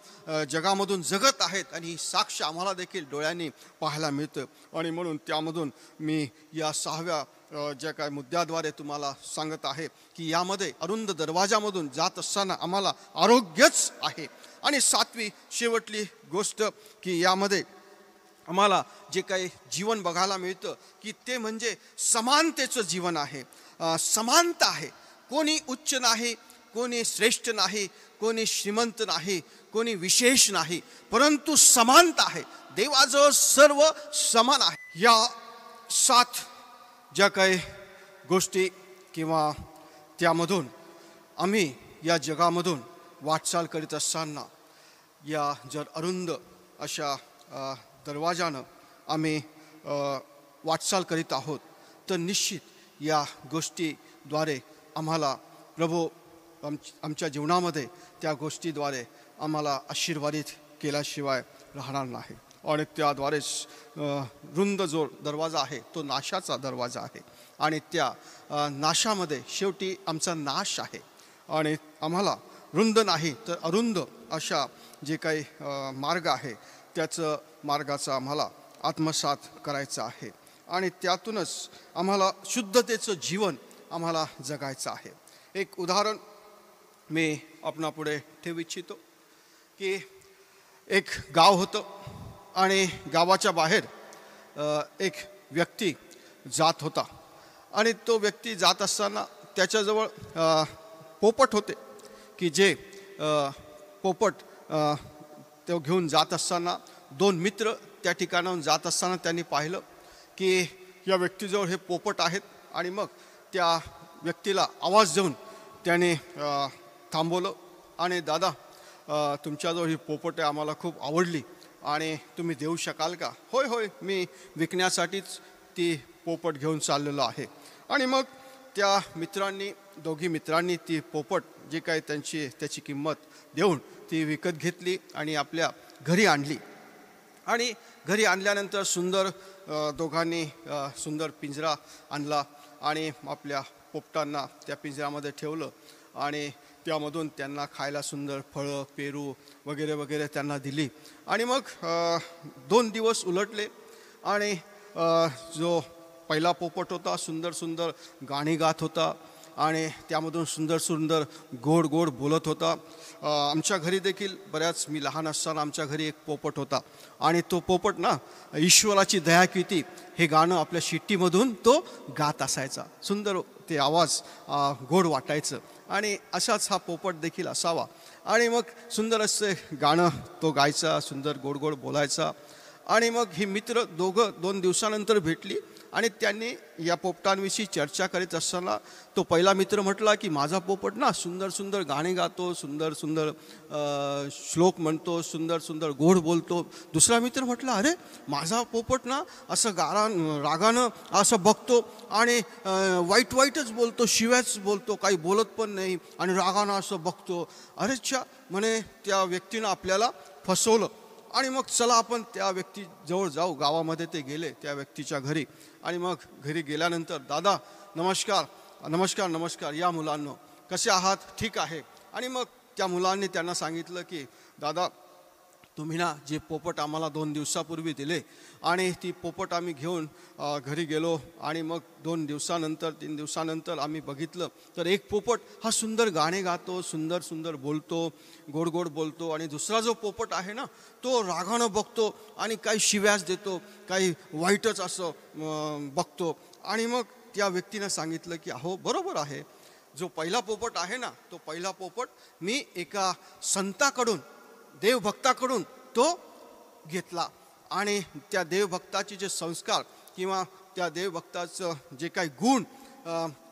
जगामधून जगत आहेत आणि ही साक्ष आम्हाला देखील डोळ्यांनी पाहायला मिळतं आणि म्हणून त्यामधून मी या सहाव्या ज्या काय मुद्द्याद्वारे तुम्हाला सांगत आहे की यामध्ये अरुंद दरवाजामधून जात असताना आम्हाला आरोग्यच आहे आणि सातवी शेवटली गोष्ट की यामध्ये आम्हाला जे काही जीवन बघायला मिळतं की ते म्हणजे समानतेचं जीवन आहे समानता आहे कोणी उच्च नाही कोणी श्रेष्ठ नाही कोणी श्रीमंत नाही कोणी विशेष नाही परंतु समानता आहे देवाजवळ सर्व समान आहे या सात ज्या काही गोष्टी किंवा त्यामधून आम्ही या जगामधून वाटचाल करीत असताना या जर अरुंद अशा दरवाजानं आम्ही वाटचाल करीत आहोत तर निश्चित या गोष्टीद्वारे आम्हाला प्रभू आम आमच्या जीवनामध्ये त्या गोष्टीद्वारे आम्हाला आशीर्वादित केल्याशिवाय राहणार नाही आणि त्याद्वारेच रुंद जो दरवाजा आहे तो नाशाचा दरवाजा आहे आणि त्या नाशामध्ये शेवटी आमचा नाश आहे आणि आम्हाला रुंद नाही तर अरुंद अशा जे काही मार्ग आहे त्याचं मार्गाचा आम्हाला आत्मसात करायचा आहे आणि त्यातूनच आम्हाला शुद्धतेचं जीवन आम्हाला जगायचं आहे एक उदाहरण मी आपणापुढे ठेवू इच्छितो की एक गाव होतं आणि गावाच्या बाहेर एक व्यक्ती जात होता आणि तो व्यक्ती जात असताना त्याच्याजवळ पोपट होते की जे पोपट तो घेऊन जात असताना दोन मित्र त्या ठिकाणाहून जात असताना त्यांनी पाहिलं की या व्यक्तीजवळ हे पोपट आहेत आणि मग त्या व्यक्तीला आवाज देऊन त्याने थांबवलं आणि दादा तुमच्याजवळ ही पोपटे आम्हाला खूप आवडली आणि तुम्ही देऊ शकाल का होय होय मी विकण्यासाठीच ती पोपट घेऊन चाललेलो आहे आणि मग त्या मित्रांनी दोघी मित्रांनी ती पोपट जी काय त्यांची त्याची किंमत देऊन ती विकत घेतली आणि आपल्या घरी आणली आणि घरी आणल्यानंतर सुंदर दोघांनी सुंदर पिंजरा आणला आणि आपल्या पोपटांना त्या पिंजऱ्यामध्ये ठेवलं आणि त्यामधून त्यांना खायला सुंदर फळं पेरू वगैरे वगैरे त्यांना दिली आणि मग दोन दिवस उलटले आणि जो पहिला पोपट होता सुंदर सुंदर गाणी गात होता आणि त्यामधून सुंदर सुंदर गोड गोड बोलत होता आमच्या घरी देखील बऱ्याच मी लहान असताना आमच्या घरी एक पोपट होता आणि तो पोपट ना ईश्वराची दया किती हे गाणं आपल्या शिट्टीमधून तो गात असायचा सुंदर ते आवाज गोड वाटायचं आणि असाच हा पोपट देखील असावा आणि मग सुंदर असे गाणं तो गायचा सुंदर गोडगोड बोलायचा आणि मग ही मित्र दोघं दोन दिवसानंतर भेटली आणि त्यांनी या पोपटांविषयी चर्चा करीत असताना तो पहिला मित्र म्हटला की माझा पोपट ना सुंदर सुंदर गाणे गातो सुंदर सुंदर श्लोक म्हणतो सुंदर सुंदर गोड बोलतो दुसरा मित्र म्हटला अरे माझा पोपट ना असं गारा रागानं असं बघतो आणि वाईट वाईटच बोलतो शिव्याच बोलतो काही बोलत पण नाही आणि रागानं असं बघतो अरेच्छा म्हणे त्या व्यक्तीनं आपल्याला फसवलं आणि मग चला आपण त्या व्यक्तीजवळ जाऊ गावामध्ये ते गेले त्या व्यक्तीच्या घरी आणि मग घरी गेल्यानंतर दादा नमस्कार नमस्कार नमस्कार या मुलांनो कसे आहात ठीक आहे आणि मग त्या मुलांनी त्यांना सांगितलं की दादा तुम्ही ना जे पोपट आम्हाला दोन दिवसापूर्वी दिले आणि ती पोपट आम्ही घेऊन घरी गेलो आणि मग दोन दिवसानंतर तीन दिवसानंतर आम्ही बघितलं तर एक पोपट हा सुंदर गाणे गातो सुंदर सुंदर बोलतो गोड गोड बोलतो आणि दुसरा जो पोपट आहे ना तो रागानं बघतो आणि काही शिव्यास देतो काही वाईटच असं बघतो आणि मग त्या व्यक्तीनं सांगितलं की अहो बरोबर आहे जो पहिला पोपट आहे ना तो पहिला पोपट मी एका संताकडून देवभक्ताकडून तो घेतला आणि त्या देवभक्ताचे जे संस्कार किंवा त्या देवभक्ताचं जे काही गुण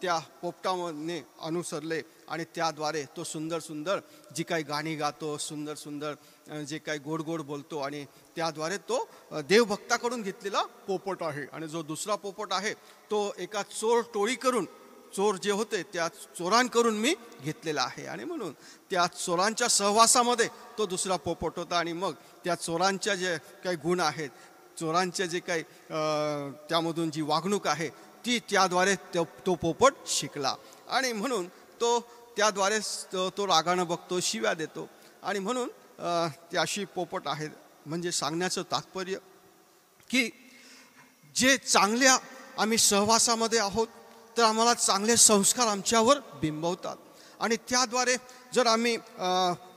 त्या पोपटाने अनुसरले आणि त्याद्वारे तो सुंदर सुंदर जी काही गाणी गातो सुंदर सुंदर जे काही गोड गोड बोलतो आणि त्याद्वारे तो देवभक्ताकडून घेतलेला पोपट आहे आणि जो दुसरा पोपट आहे तो एका चोर टोळी करून चोर जे होते त्या चोरांकडून मी घेतलेला आहे आणि म्हणून त्या चोरांच्या सहवासामध्ये तो दुसरा पोपट होता आणि मग त्या चोरांच्या जे काही गुण आहेत चोरांचे जे काही त्यामधून जी वागणूक आहे ती त्याद्वारे तो पोपट शिकला आणि म्हणून तो त्याद्वारे तो रागानं बघतो शिव्या देतो आणि म्हणून ते अशी पोपट आहेत म्हणजे सांगण्याचं तात्पर्य की जे चांगल्या आम्ही सहवासामध्ये आहोत तर आम्हाला चांगले संस्कार आमच्यावर बिंबवतात आणि त्याद्वारे जर आम्ही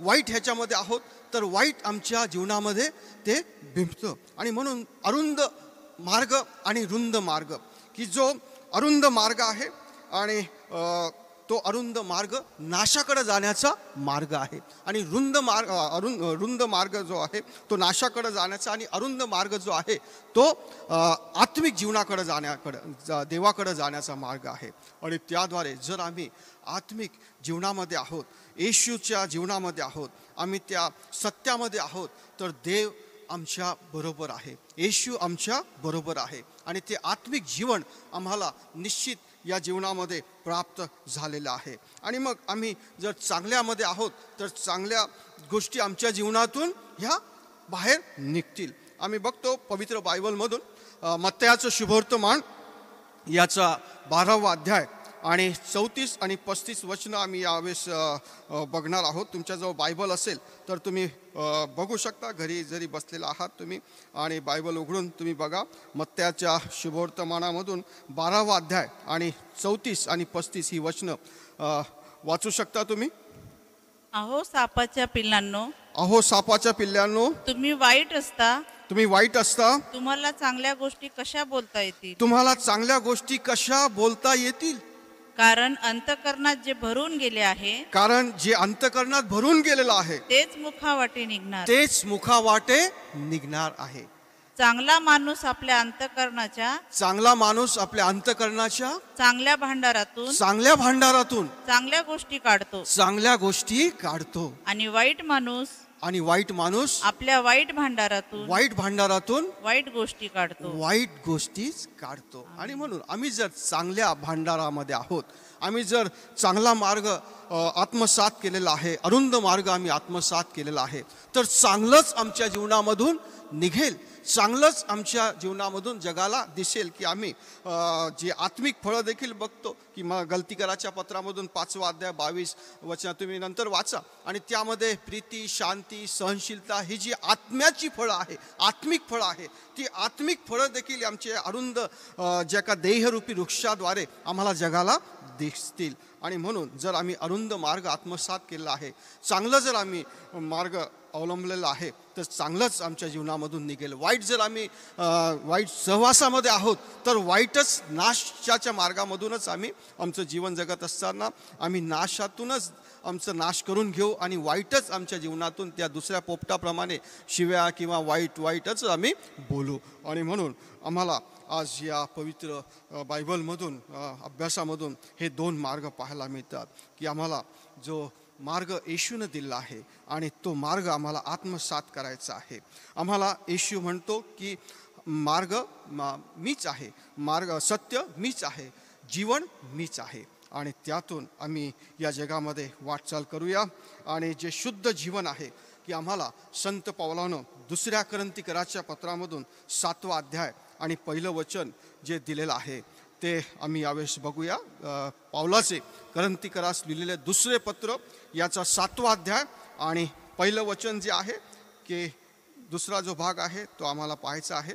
वाईट ह्याच्यामध्ये आहोत तर वाईट आमच्या जीवनामध्ये ते बिंबतं आणि म्हणून अरुंद मार्ग आणि रुंद मार्ग की जो अरुंद मार्ग आहे आणि तो अरुंद मार्ग नाशाकडे जाण्याचा मार्ग आहे आणि रुंद मार्ग अरुंद रुंद मार्ग जो आहे तो नाशाकडे जाण्याचा आणि अरुंद मार्ग जो आहे तो आत्मिक जीवनाकडे जाण्याकडं जा देवाकडे जाण्याचा मार्ग आहे आणि त्याद्वारे जर आम्ही आत्मिक जीवनामध्ये आहोत येशूच्या जीवनामध्ये आहोत आम्ही त्या सत्यामध्ये आहोत तर देव आमच्या बरोबर आहे येशू आमच्या बरोबर आहे आणि ते आत्मिक जीवन आम्हाला निश्चित या जीवनामध्ये प्राप्त झालेलं आहे आणि मग आम्ही जर चांगल्यामध्ये आहोत तर चांगल्या गोष्टी आमच्या जीवनातून ह्या बाहेर निघतील आम्ही बघतो पवित्र बायबलमधून मत्तयाचं शुभवर्तमान याचा बारावा अध्याय आणि चौतीस आणि पस्तीस वचनं आम्ही यावेळेस बघणार आहोत तुमच्याजवळ बायबल असेल तर तुम्ही बघू शकता घरी जरी बसलेला आहात तुम्ही आणि बायबल उघडून तुम्ही बघा मत्त्याच्या शुभवर्तमानामधून बारावा अध्याय आणि चौतीस आणि पस्तीस ही वचनं वाचू शकता तुम्ही अहो सापाच्या पिल्लांनो अहो सापाच्या पिल्लांनो तुम्ही वाईट असता तुम्ही वाईट असता तुम्हाला चांगल्या गोष्टी कशा बोलता येतील तुम्हाला चांगल्या गोष्टी कशा बोलता येतील कारण अंतकरणात जे भरून गेले आहे कारण जे अंतकरणात भरून गेलेलं आहे तेच मुखावाटे निघणार तेच मुखावाटे निघणार आहे चांगला माणूस आपल्या अंतकरणाच्या चांगला माणूस आपल्या अंतकरणाच्या चांगल्या भांडारातून चांगल्या भांडारातून चांगल्या गोष्टी काढतो चांगल्या गोष्टी काढतो आणि वाईट माणूस आणि वाईट माणूस आपल्या वाईट भांडारातून वाईट भांडारातून वाईट गोष्टी काढतो वाईट गोष्टीच काढतो आणि म्हणून आम्ही जर चांगल्या भांडारामध्ये आहोत आम्ही जर चांगला मार्ग आत्मसात केलेला आहे अरुंद मार्ग आम्ही आत्मसात केलेला आहे तर चांगलंच आमच्या जीवनामधून निघेल चांगलंच आमच्या जीवनामधून जगाला दिसेल की आम्ही जे आत्मिक फळं देखील बघतो की मग कराच्या पत्रामधून पाचवा अध्याय बावीस वचन तुम्ही नंतर वाचा आणि त्यामध्ये प्रीती शांती सहनशीलता ही जी आत्म्याची फळं आहे आत्मिक फळं आहे ती आत्मिक फळं देखील आमचे अरुंद ज्या का देहरूपी वृक्षाद्वारे आम्हाला जगाला दिसतील आणि म्हणून जर आम्ही अरुंद मार्ग आत्मसात केला आहे चांगलं जर आम्ही मार्ग अवलंबलेला आहे तर चांगलंच आमच्या जीवनामधून निघेल वाईट जर आम्ही वाईट सहवासामध्ये आहोत तर वाईटच नाशाच्या मार्गामधूनच आम्ही आमचं जीवन जगत असताना आम्ही नाशातूनच आमचं नाश करून घेऊ आणि वाईटच आमच्या जीवनातून त्या दुसऱ्या पोपटाप्रमाणे शिव्या किंवा वाईट वाईटच आम्ही बोलू आणि म्हणून आम्हाला आज या पवित्र बायबलमधून अभ्यासामधून हे दोन मार्ग पाहायला मिळतात की आम्हाला जो मार्ग येशूनं दिला आहे आणि तो मार्ग आम्हाला आत्मसात करायचा आहे आम्हाला येशू म्हणतो की मार्ग मा मीच आहे मार्ग सत्य मीच आहे जीवन मीच आहे आणि त्यातून आम्ही या जगामध्ये वाटचाल करूया आणि जे शुद्ध जीवन आहे की आम्हाला संत पावलानं दुसऱ्या क्रांतिकराच्या पत्रामधून सातवा अध्याय आणि पहिलं वचन जे दिलेलं आहे ते आम्ही यावेळेस बघूया पावलाचे करंतीकरास लिहिलेले दुसरे पत्र याचा सातवा अध्याय आणि पहिलं वचन जे आहे की दुसरा जो भाग आहे तो आम्हाला पाहायचा आहे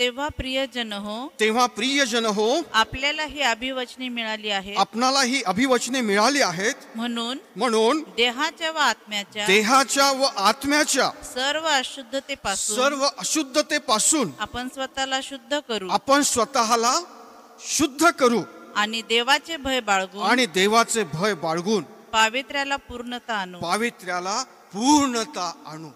तेव्हा प्रियजन हो तेव्हा प्रियजन हो आपल्याला ही अभिवचने मिळाली आहे आपणाला ही अभिवचने मिळाली आहेत म्हणून म्हणून देहाच्या व आत्म्याच्या देहाच्या व आत्म्याच्या सर्व अशुद्धतेपासून सर्व अशुद्धतेपासून आपण स्वतःला शुद्ध करू आपण स्वतःला शुद्ध करू आणि देवाचे भय बाळगून आणि देवाचे भय बाळगून पावित्र्याला पूर्णता आणू पावित्र्याला पूर्णता आणू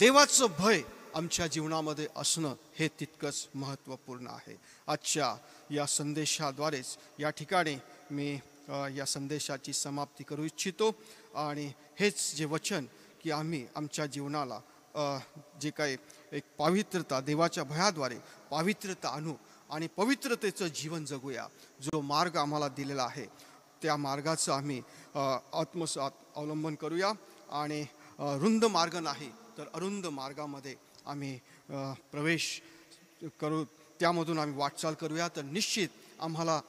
देवाचं भय आमच्या जीवनामध्ये असणं हे तितकंच महत्त्वपूर्ण आहे आजच्या या संदेशाद्वारेच या ठिकाणी मी या संदेशाची समाप्ती करू इच्छितो आणि हेच जे वचन की आम्ही आमच्या जीवनाला जे काही एक पावित्रता देवाच्या भयाद्वारे पावित्रता आणू आणि पवित्रतेचं जीवन जगूया जो मार्ग आम्हाला दिलेला आहे त्या मार्गाचं आम्ही आत्मसात अवलंबन करूया आणि रुंद मार्ग नाही तर अरुंद मार्गामध्ये आम्ही प्रवेश करू त्यामधून आम्ही वाटचाल करूया तर निश्चित आम्हाला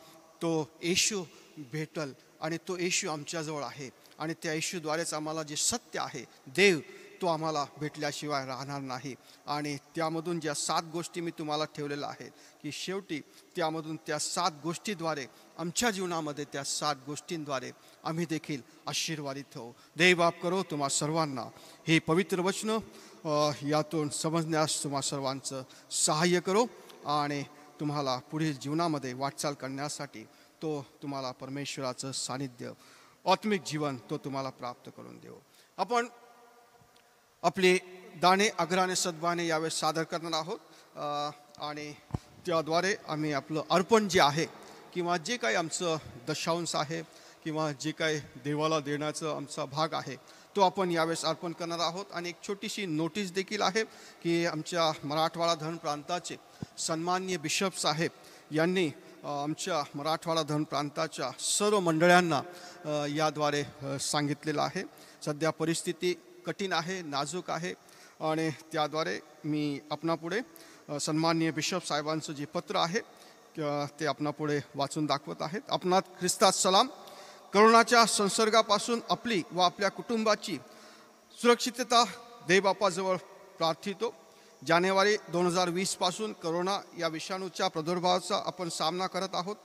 तो येशू भेटल आणि तो येशू आमच्याजवळ आहे आणि त्या येशूद्वारेच आम्हाला जे सत्य आहे देव तो आम्हाला भेटल्याशिवाय राहणार नाही आणि त्यामधून ज्या सात गोष्टी मी तुम्हाला ठेवलेल्या आहेत की शेवटी त्यामधून त्या सात गोष्टीद्वारे आमच्या जीवनामध्ये त्या सात गोष्टींद्वारे आम्ही देखील आशीर्वादित होऊ बाप करो तुम्हा सर्वांना हे पवित्र वचन यातून समजण्यास तुम्हा सर्वांचं सहाय्य करो आणि तुम्हाला पुढील जीवनामध्ये वाटचाल करण्यासाठी तो तुम्हाला परमेश्वराचं सानिध्य आत्मिक जीवन तो तुम्हाला प्राप्त करून देऊ आपण आपले दाणे अग्राने सद्वाने यावेळेस सादर करणार आहोत आणि त्याद्वारे आम्ही आपलं अर्पण जे आहे किंवा जे काही आमचं दशांश आहे किंवा जे काही देवाला देण्याचं आमचा भाग आहे तो आपण यावेळेस अर्पण करणार आहोत आणि एक छोटीशी नोटीस देखील आहे की आमच्या मराठवाडा धरण प्रांताचे सन्मान्य बिशप साहेब यांनी आमच्या मराठवाडा धरण प्रांताच्या सर्व मंडळांना याद्वारे सांगितलेलं आहे सध्या परिस्थिती कठीण आहे नाजूक आहे आणि त्याद्वारे मी आपणापुढे सन्मान्य बिशप साहेबांचं जे पत्र आहे ते आपणापुढे वाचून दाखवत आहेत आपणात ख्रिस्तात सलाम करोनाच्या संसर्गापासून आपली व आपल्या कुटुंबाची सुरक्षितता देवबापाजवळ प्रार्थितो जानेवारी दोन हजार वीसपासून करोना या विषाणूच्या प्रादुर्भावाचा आपण सामना करत आहोत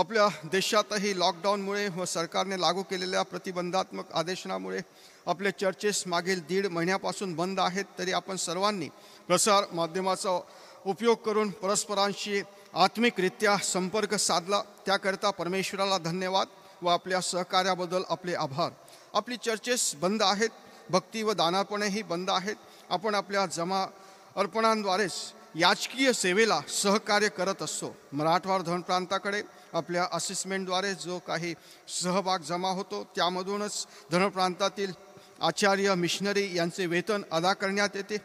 आपल्या देशातही लॉकडाऊनमुळे व सरकारने लागू केलेल्या प्रतिबंधात्मक आदेशनामुळे आपले चर्चेस मागील दीड महिन्यापासून बंद आहेत तरी आपण सर्वांनी प्रसार माध्यमाचा उपयोग करून परस्परांशी आत्मिकरित्या संपर्क साधला त्याकरिता परमेश्वराला धन्यवाद व आपल्या सहकार्याबद्दल आपले आभार आपली चर्चेस बंद आहेत भक्ती व दानापणेही बंद आहेत आपण आपल्या जमा अर्पणांद्वारेच याचकीय सेवेला सहकार्य करत असतो मराठवाड धनप्रांताकडे आपल्या असेसमेंटद्वारे जो काही सहभाग जमा होतो त्यामधूनच धनप्रांतातील आचार्य मिशनरी यांचे वेतन अदा करण्यात येते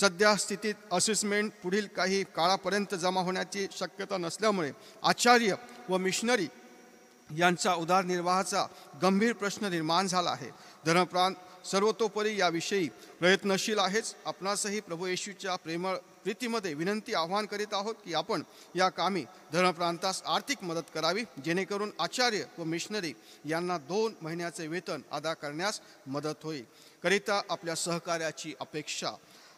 सध्या स्थितीत असेसमेंट पुढील काही काळापर्यंत जमा होण्याची शक्यता नसल्यामुळे आचार्य व मिशनरी यांचा उदारनिर्वाहाचा गंभीर प्रश्न निर्माण झाला आहे धर्मप्रांत सर्वतोपरी याविषयी प्रयत्नशील आहेच आपणासही प्रभू येशूच्या प्रेमळ प्रीतीमध्ये विनंती आव्हान करीत आहोत की आपण या कामी धर्मप्रांतास आर्थिक मदत करावी जेणेकरून आचार्य व मिशनरी यांना दोन महिन्याचे वेतन अदा करण्यास मदत होईल करिता आपल्या सहकार्याची अपेक्षा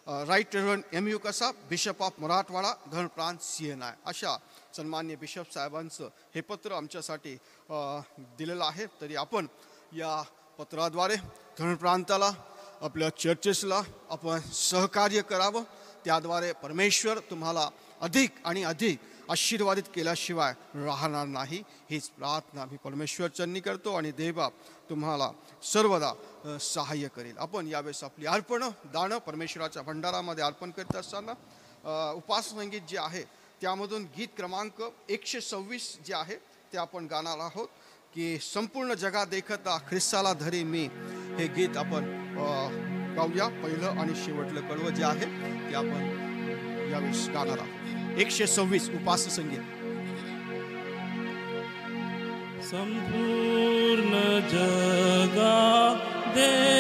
राईट रेव्हरन एम यू कसा बिशप ऑफ मराठवाडा घनप्रांत सी एन आय अशा सन्मान्य बिशप साहेबांचं हे पत्र आमच्यासाठी दिलेलं आहे तरी आपण या पत्राद्वारे घनप्रांताला आपल्या चर्चेसला आपण सहकार्य करावं त्याद्वारे परमेश्वर तुम्हाला अधिक आणि अधिक आशीर्वादित केल्याशिवाय राहणार नाही हीच प्रार्थना मी परमेश्वरचरणी करतो आणि देवबाप तुम्हाला सर्वदा सहाय्य करेल आपण यावेळेस आपली अर्पणं दाणं परमेश्वराच्या भंडारामध्ये अर्पण करत असताना संगीत जे आहे त्यामधून गीत क्रमांक एकशे सव्वीस जे आहे ते आपण गाणार आहोत की संपूर्ण जगा देखता ख्रिस्ताला धरी मी हे गीत आपण गाऊया पहिलं आणि शेवटलं कडवं जे आहे ते आपण यावेळेस गाणार आहोत एकशे सव्वीस उपास संगीत संपूर्ण जगा दे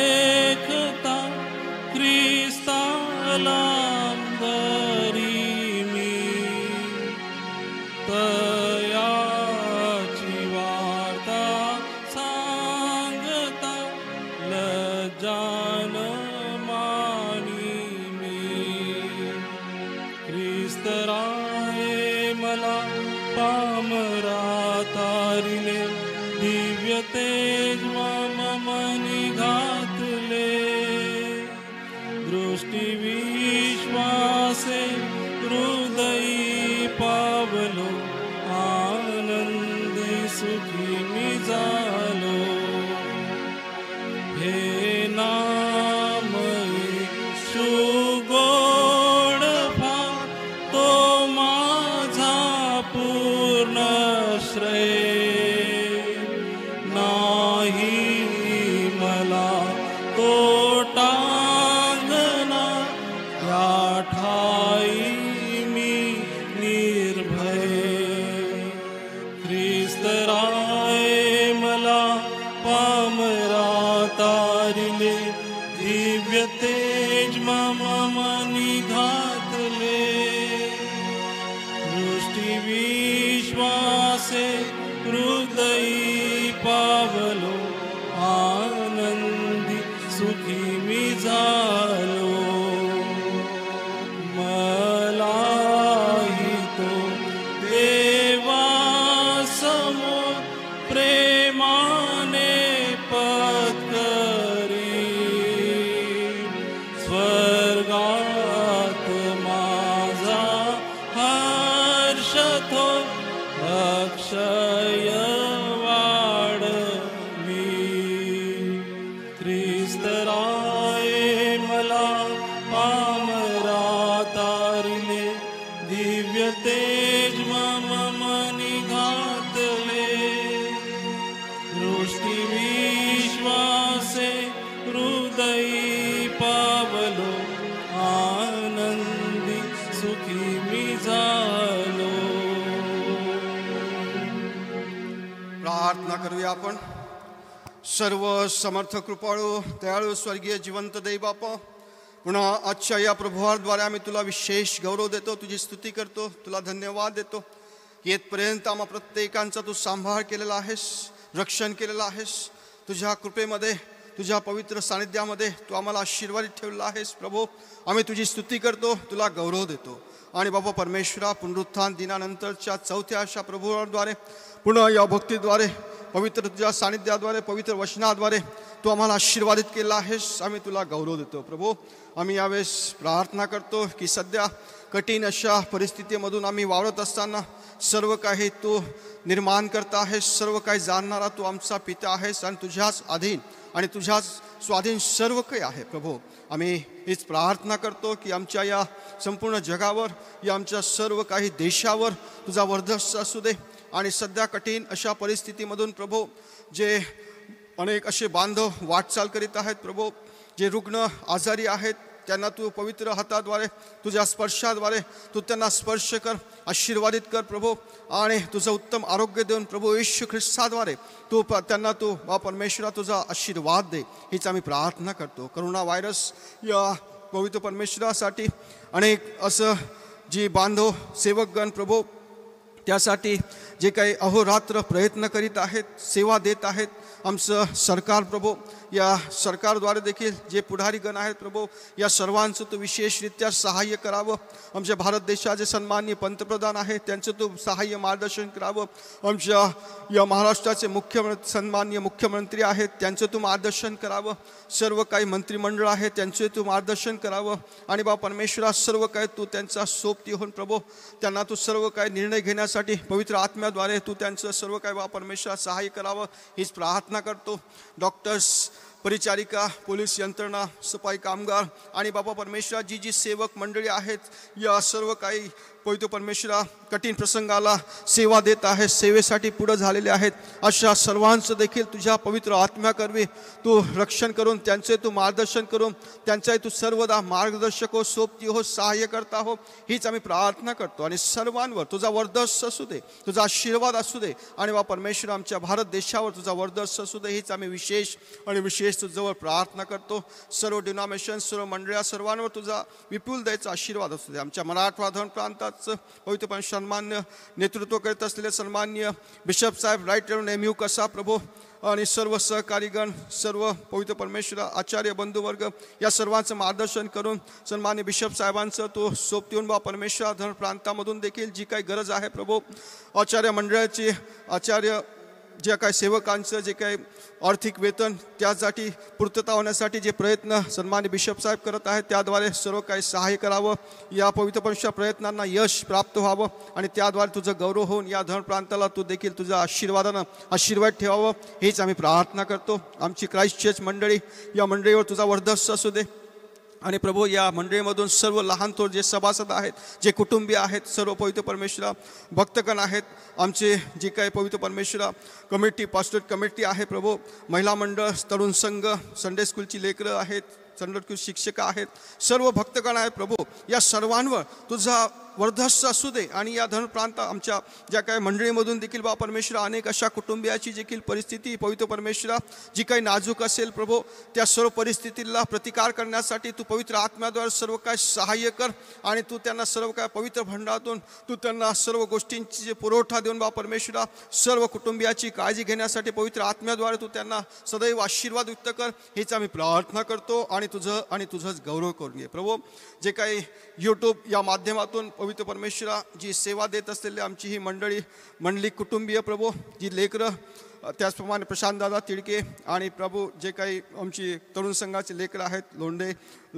समर्थ कृपाळू दयाळू स्वर्गीय जिवंत बापा पुन्हा आजच्या या प्रभुवारद्वारे आम्ही तुला विशेष गौरव देतो तुझी स्तुती करतो तुला धन्यवाद देतो येतपर्यंत आम्हा प्रत्येकांचा तू सांभाळ केलेला आहेस रक्षण केलेलं आहेस तुझ्या कृपेमध्ये तुझ्या पवित्र सानिध्यामध्ये तू आम्हाला आशीर्वादित ठेवला आहेस प्रभू आम्ही तुझी स्तुती करतो तुला गौरव देतो आणि बाबा परमेश्वरा पुनरुत्थान दिनानंतरच्या चौथ्या अशा प्रभुवारद्वारे पुन्हा या भक्तीद्वारे पवित्र तुझ्या सानिध्याद्वारे पवित्र वचनाद्वारे तू आम्हाला आशीर्वादित केला आहेस आम्ही तुला गौरव देतो प्रभू आम्ही यावेळेस प्रार्थना करतो की सध्या कठीण अशा परिस्थितीमधून आम्ही वावरत असताना सर्व काही तू निर्माण करता आहेस सर्व काही जाणणारा तू आमचा पिता आहेस आणि तुझ्याच अधीन आणि तुझ्याच स्वाधीन सर्व काही आहे प्रभू आम्ही हीच प्रार्थना करतो की आमच्या या संपूर्ण जगावर या आमच्या सर्व काही देशावर तुझा वर्धस असू दे आणि सध्या कठीण अशा परिस्थितीमधून प्रभो जे अनेक असे बांधव वाटचाल करीत आहेत प्रभो जे रुग्ण आजारी आहेत त्यांना तू पवित्र हाताद्वारे तुझ्या स्पर्शाद्वारे तू त्यांना स्पर्श कर आशीर्वादित कर प्रभो आणि तुझं उत्तम आरोग्य देऊन प्रभू येशू ख्रिस्ताद्वारे तू प त्यांना तू वा परमेश्वरा तुझा आशीर्वाद दे हीच आम्ही प्रार्थना करतो करोना व्हायरस या पवित्र परमेश्वरासाठी अनेक असं जी बांधव सेवकगण प्रभो त्यासाठी जे काही अहोरात्र प्रयत्न करीत आहेत सेवा देत आहेत आमचं सरकार प्रभो या सरकारद्वारे देखील जे पुढारीगण आहेत प्रभो या सर्वांचं तू विशेषरित्या सहाय्य करावं आमच्या भारत देशाचे सन्माननीय पंतप्रधान आहेत त्यांचं तू सहाय्य मार्गदर्शन करावं आमच्या या महाराष्ट्राचे मुख्य सन्माननीय मुख्यमंत्री आहेत त्यांचं तू मार्गदर्शन करावं सर्व काही मंत्रिमंडळ आहे त्यांचं तू मार्गदर्शन करावं आणि बा परमेश्वरा सर्व काय तू त्यांचा सोबती होऊन प्रभो त्यांना तू सर्व काय निर्णय घेण्यासाठी पवित्र आत्म्याद्वारे तू त्यांचं सर्व काय बा परमेश्वरा सहाय्य करावं हीच प्रार्थना प्रार्थना करतो डॉक्टर्स परिचारिका पोलीस यंत्रणा सफाई कामगार आणि बाबा परमेश्वरा जी जी सेवक मंडळी आहेत या सर्व काही पवित्र परमेश्वरा कठीण प्रसंगाला सेवा देत आहे सेवेसाठी पुढं झालेले आहेत अशा सर्वांचं देखील तुझ्या पवित्र आत्म्याकरवी तू रक्षण करून त्यांचे तू मार्गदर्शन करून त्यांचाही तू सर्वदा मार्गदर्शक हो सोबती हो सहाय्य करता हो हीच आम्ही प्रार्थना करतो आणि सर्वांवर तुझा वर्दस असू दे तुझा आशीर्वाद असू दे आणि बा परमेश्वर आमच्या भारत देशावर तुझा वर्दस असू दे हीच आम्ही विशेष आणि विशेष येशू जवळ प्रार्थना करतो सर्व डिनॉमिनेशन सर्व मंडळ्या सर्वांवर तुझा विपुल द्यायचा आशीर्वाद असू दे आमच्या मराठवाडा धरण प्रांताचं पवित्रपण सन्मान्य नेतृत्व करीत असलेले सन्मान्य बिशप साहेब राईट यू कसा प्रभू आणि सर्व सहकारीगण सर्व पवित्र परमेश्वर आचार्य बंधुवर्ग या सर्वांचं मार्गदर्शन करून सन्मान्य बिशप साहेबांचं तो सोपतीहून बा परमेश्वर धन प्रांतामधून देखील जी काही गरज आहे प्रभू आचार्य मंडळाची आचार्य ज्या काय सेवकांचं जे काय आर्थिक वेतन त्यासाठी पूर्तता होण्यासाठी जे प्रयत्न सन्मान्य बिशप साहेब करत आहेत त्याद्वारे सर्व काही सहाय्य करावं या पवित्र प्रयत्नांना यश प्राप्त व्हावं आणि त्याद्वारे तुझं गौरव होऊन या धन प्रांताला तू देखील तुझ्या आशीर्वादानं आशीर्वाद ठेवावं हेच आम्ही प्रार्थना करतो आमची क्राईस्ट चर्च मंडळी या मंडळीवर तुझा वर्धस्व असू दे आणि प्रभू या मंडळीमधून सर्व लहान थोर जे सभासद आहेत जे कुटुंबीय आहेत सर्व पवित्र परमेश्वरा भक्तगण आहेत आमचे जे काही पवित्र परमेश्वरा कमिटी पास्टर कमिटी आहे प्रभू महिला मंडळ तरुण संघ संडे स्कूलची लेकरं आहेत संडे स्कूल शिक्षक आहेत सर्व भक्तगण आहेत प्रभू या सर्वांवर तुझा वर्धस्स असू दे आणि या धनप्रांत आमच्या ज्या काही मंडळीमधून देखील बा परमेश्वरा अनेक अशा कुटुंबियाची देखील परिस्थिती पवित्र परमेश्वरा जी काही नाजूक असेल प्रभो त्या सर्व परिस्थितीला प्रतिकार करण्यासाठी तू पवित्र आत्म्याद्वारे सर्व काय सहाय्य कर आणि तू त्यांना सर्व काय पवित्र भंडारातून तू त्यांना सर्व गोष्टींची जे पुरवठा देऊन बा परमेश्वरा सर्व कुटुंबियाची काळजी घेण्यासाठी पवित्र आत्म्याद्वारे तू त्यांना सदैव आशीर्वाद व्यक्त कर हेच आम्ही प्रार्थना करतो आणि तुझं आणि तुझंच गौरव करून घे प्रभो जे काही यूट्यूब या माध्यमातून पवित्र परमेश्वरा जी सेवा देत असलेली आमची ही मंडळी मंडळी कुटुंबीय प्रभू जी लेकरं त्याचप्रमाणे प्रशांतदादा तिडके आणि प्रभू जे काही आमची तरुण संघाचे लेकरं आहेत लोंढे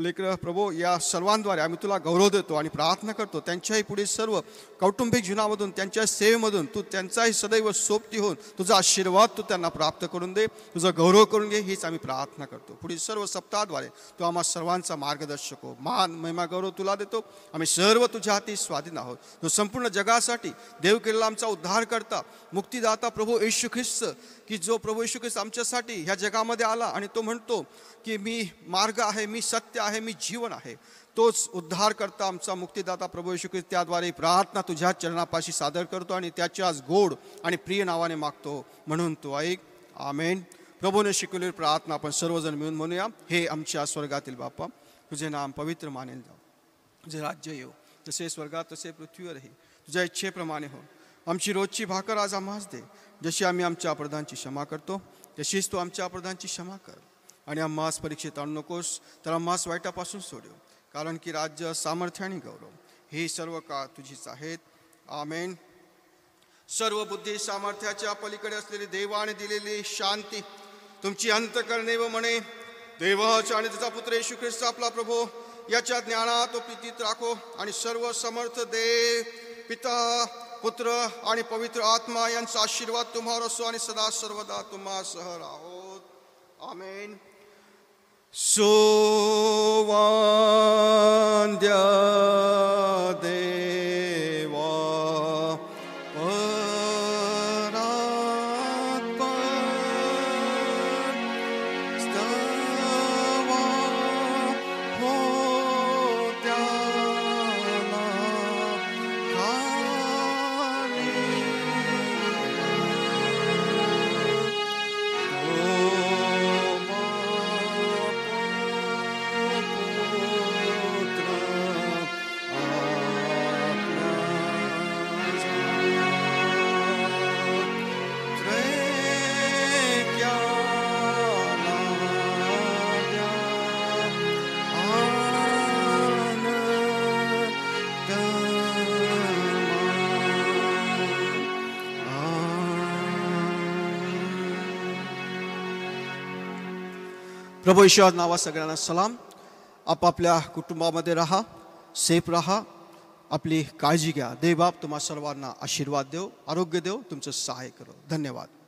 लेकरं प्रभू या सर्वांद्वारे आम्ही तुला गौरव देतो आणि प्रार्थना करतो त्यांच्याही पुढे सर्व कौटुंबिक जीवनामधून त्यांच्या सेवेमधून तू त्यांचाही सदैव सोबती होऊन तुझा आशीर्वाद तू त्यांना प्राप्त करून दे तुझा गौरव करून घे हीच आम्ही प्रार्थना करतो पुढील सर्व सप्ताहाद्वारे तू आम्हा सर्वांचा मार्गदर्शक हो मान महिमा गौरव तुला देतो आम्ही सर्व तुझ्या हाती स्वाधीन आहोत तो संपूर्ण जगासाठी देव केलेला आमचा उद्धार करता मुक्तीदाता प्रभू येशू ख्रिस्त की जो प्रभू येशू ख्रिस्त आमच्यासाठी ह्या जगामध्ये आला आणि तो म्हणतो की मी मार्ग आहे मी सत्य आहे मी जीवन आहे तोच उद्धार करता आमचा मुक्तीदाता प्रभू येशू ख्रिस्त त्याद्वारे प्रार्थना तुझ्या चरणापाशी सादर करतो आणि त्याच्याच आज गोड आणि प्रिय नावाने मागतो म्हणून तो ऐक आमेन प्रभूने शिकवलेली प्रार्थना आपण सर्वजण मिळून म्हणूया हे आमच्या स्वर्गातील बाप्पा तुझे नाम पवित्र मानेल जाव तुझे राज्य येऊ जसे स्वर्गात तसे पृथ्वीवर पृथ्वीवरही तुझ्या इच्छेप्रमाणे हो आमची रोजची भाकर आज आम्हास दे जशी आम्ही आमच्या अपराधांची क्षमा करतो तशीच तू आमच्या अपराधांची क्षमा कर आणि आम्हास परीक्षेत आणू नकोस तर आम्हास वाईटापासून सोडव कारण की राज्य सामर्थ्य आणि गौरव हे सर्व का तुझीच आहेत आमेन सर्व बुद्धी सामर्थ्याच्या पलीकडे असलेली देवाने दिलेली शांती तुमची अंत करणे व म्हणे देवच आणि त्याचा पुत्र येशू ख्रिस्त आपला प्रभू याच्या ज्ञानात तो प्रीतीत राखो आणि सर्व समर्थ देव पिता पुत्र आणि पवित्र आत्मा यांचा आशीर्वाद तुम्हाला असो आणि सदा सर्वदा तुम्हा सह राहोत आमेन द्या यशा नावा सगळ्यांना सलाम आपापल्या कुटुंबामध्ये राहा सेफ राहा आपली काळजी घ्या बाप तुम्हा सर्वांना आशीर्वाद देव आरोग्य देव तुमचं सहाय्य करो धन्यवाद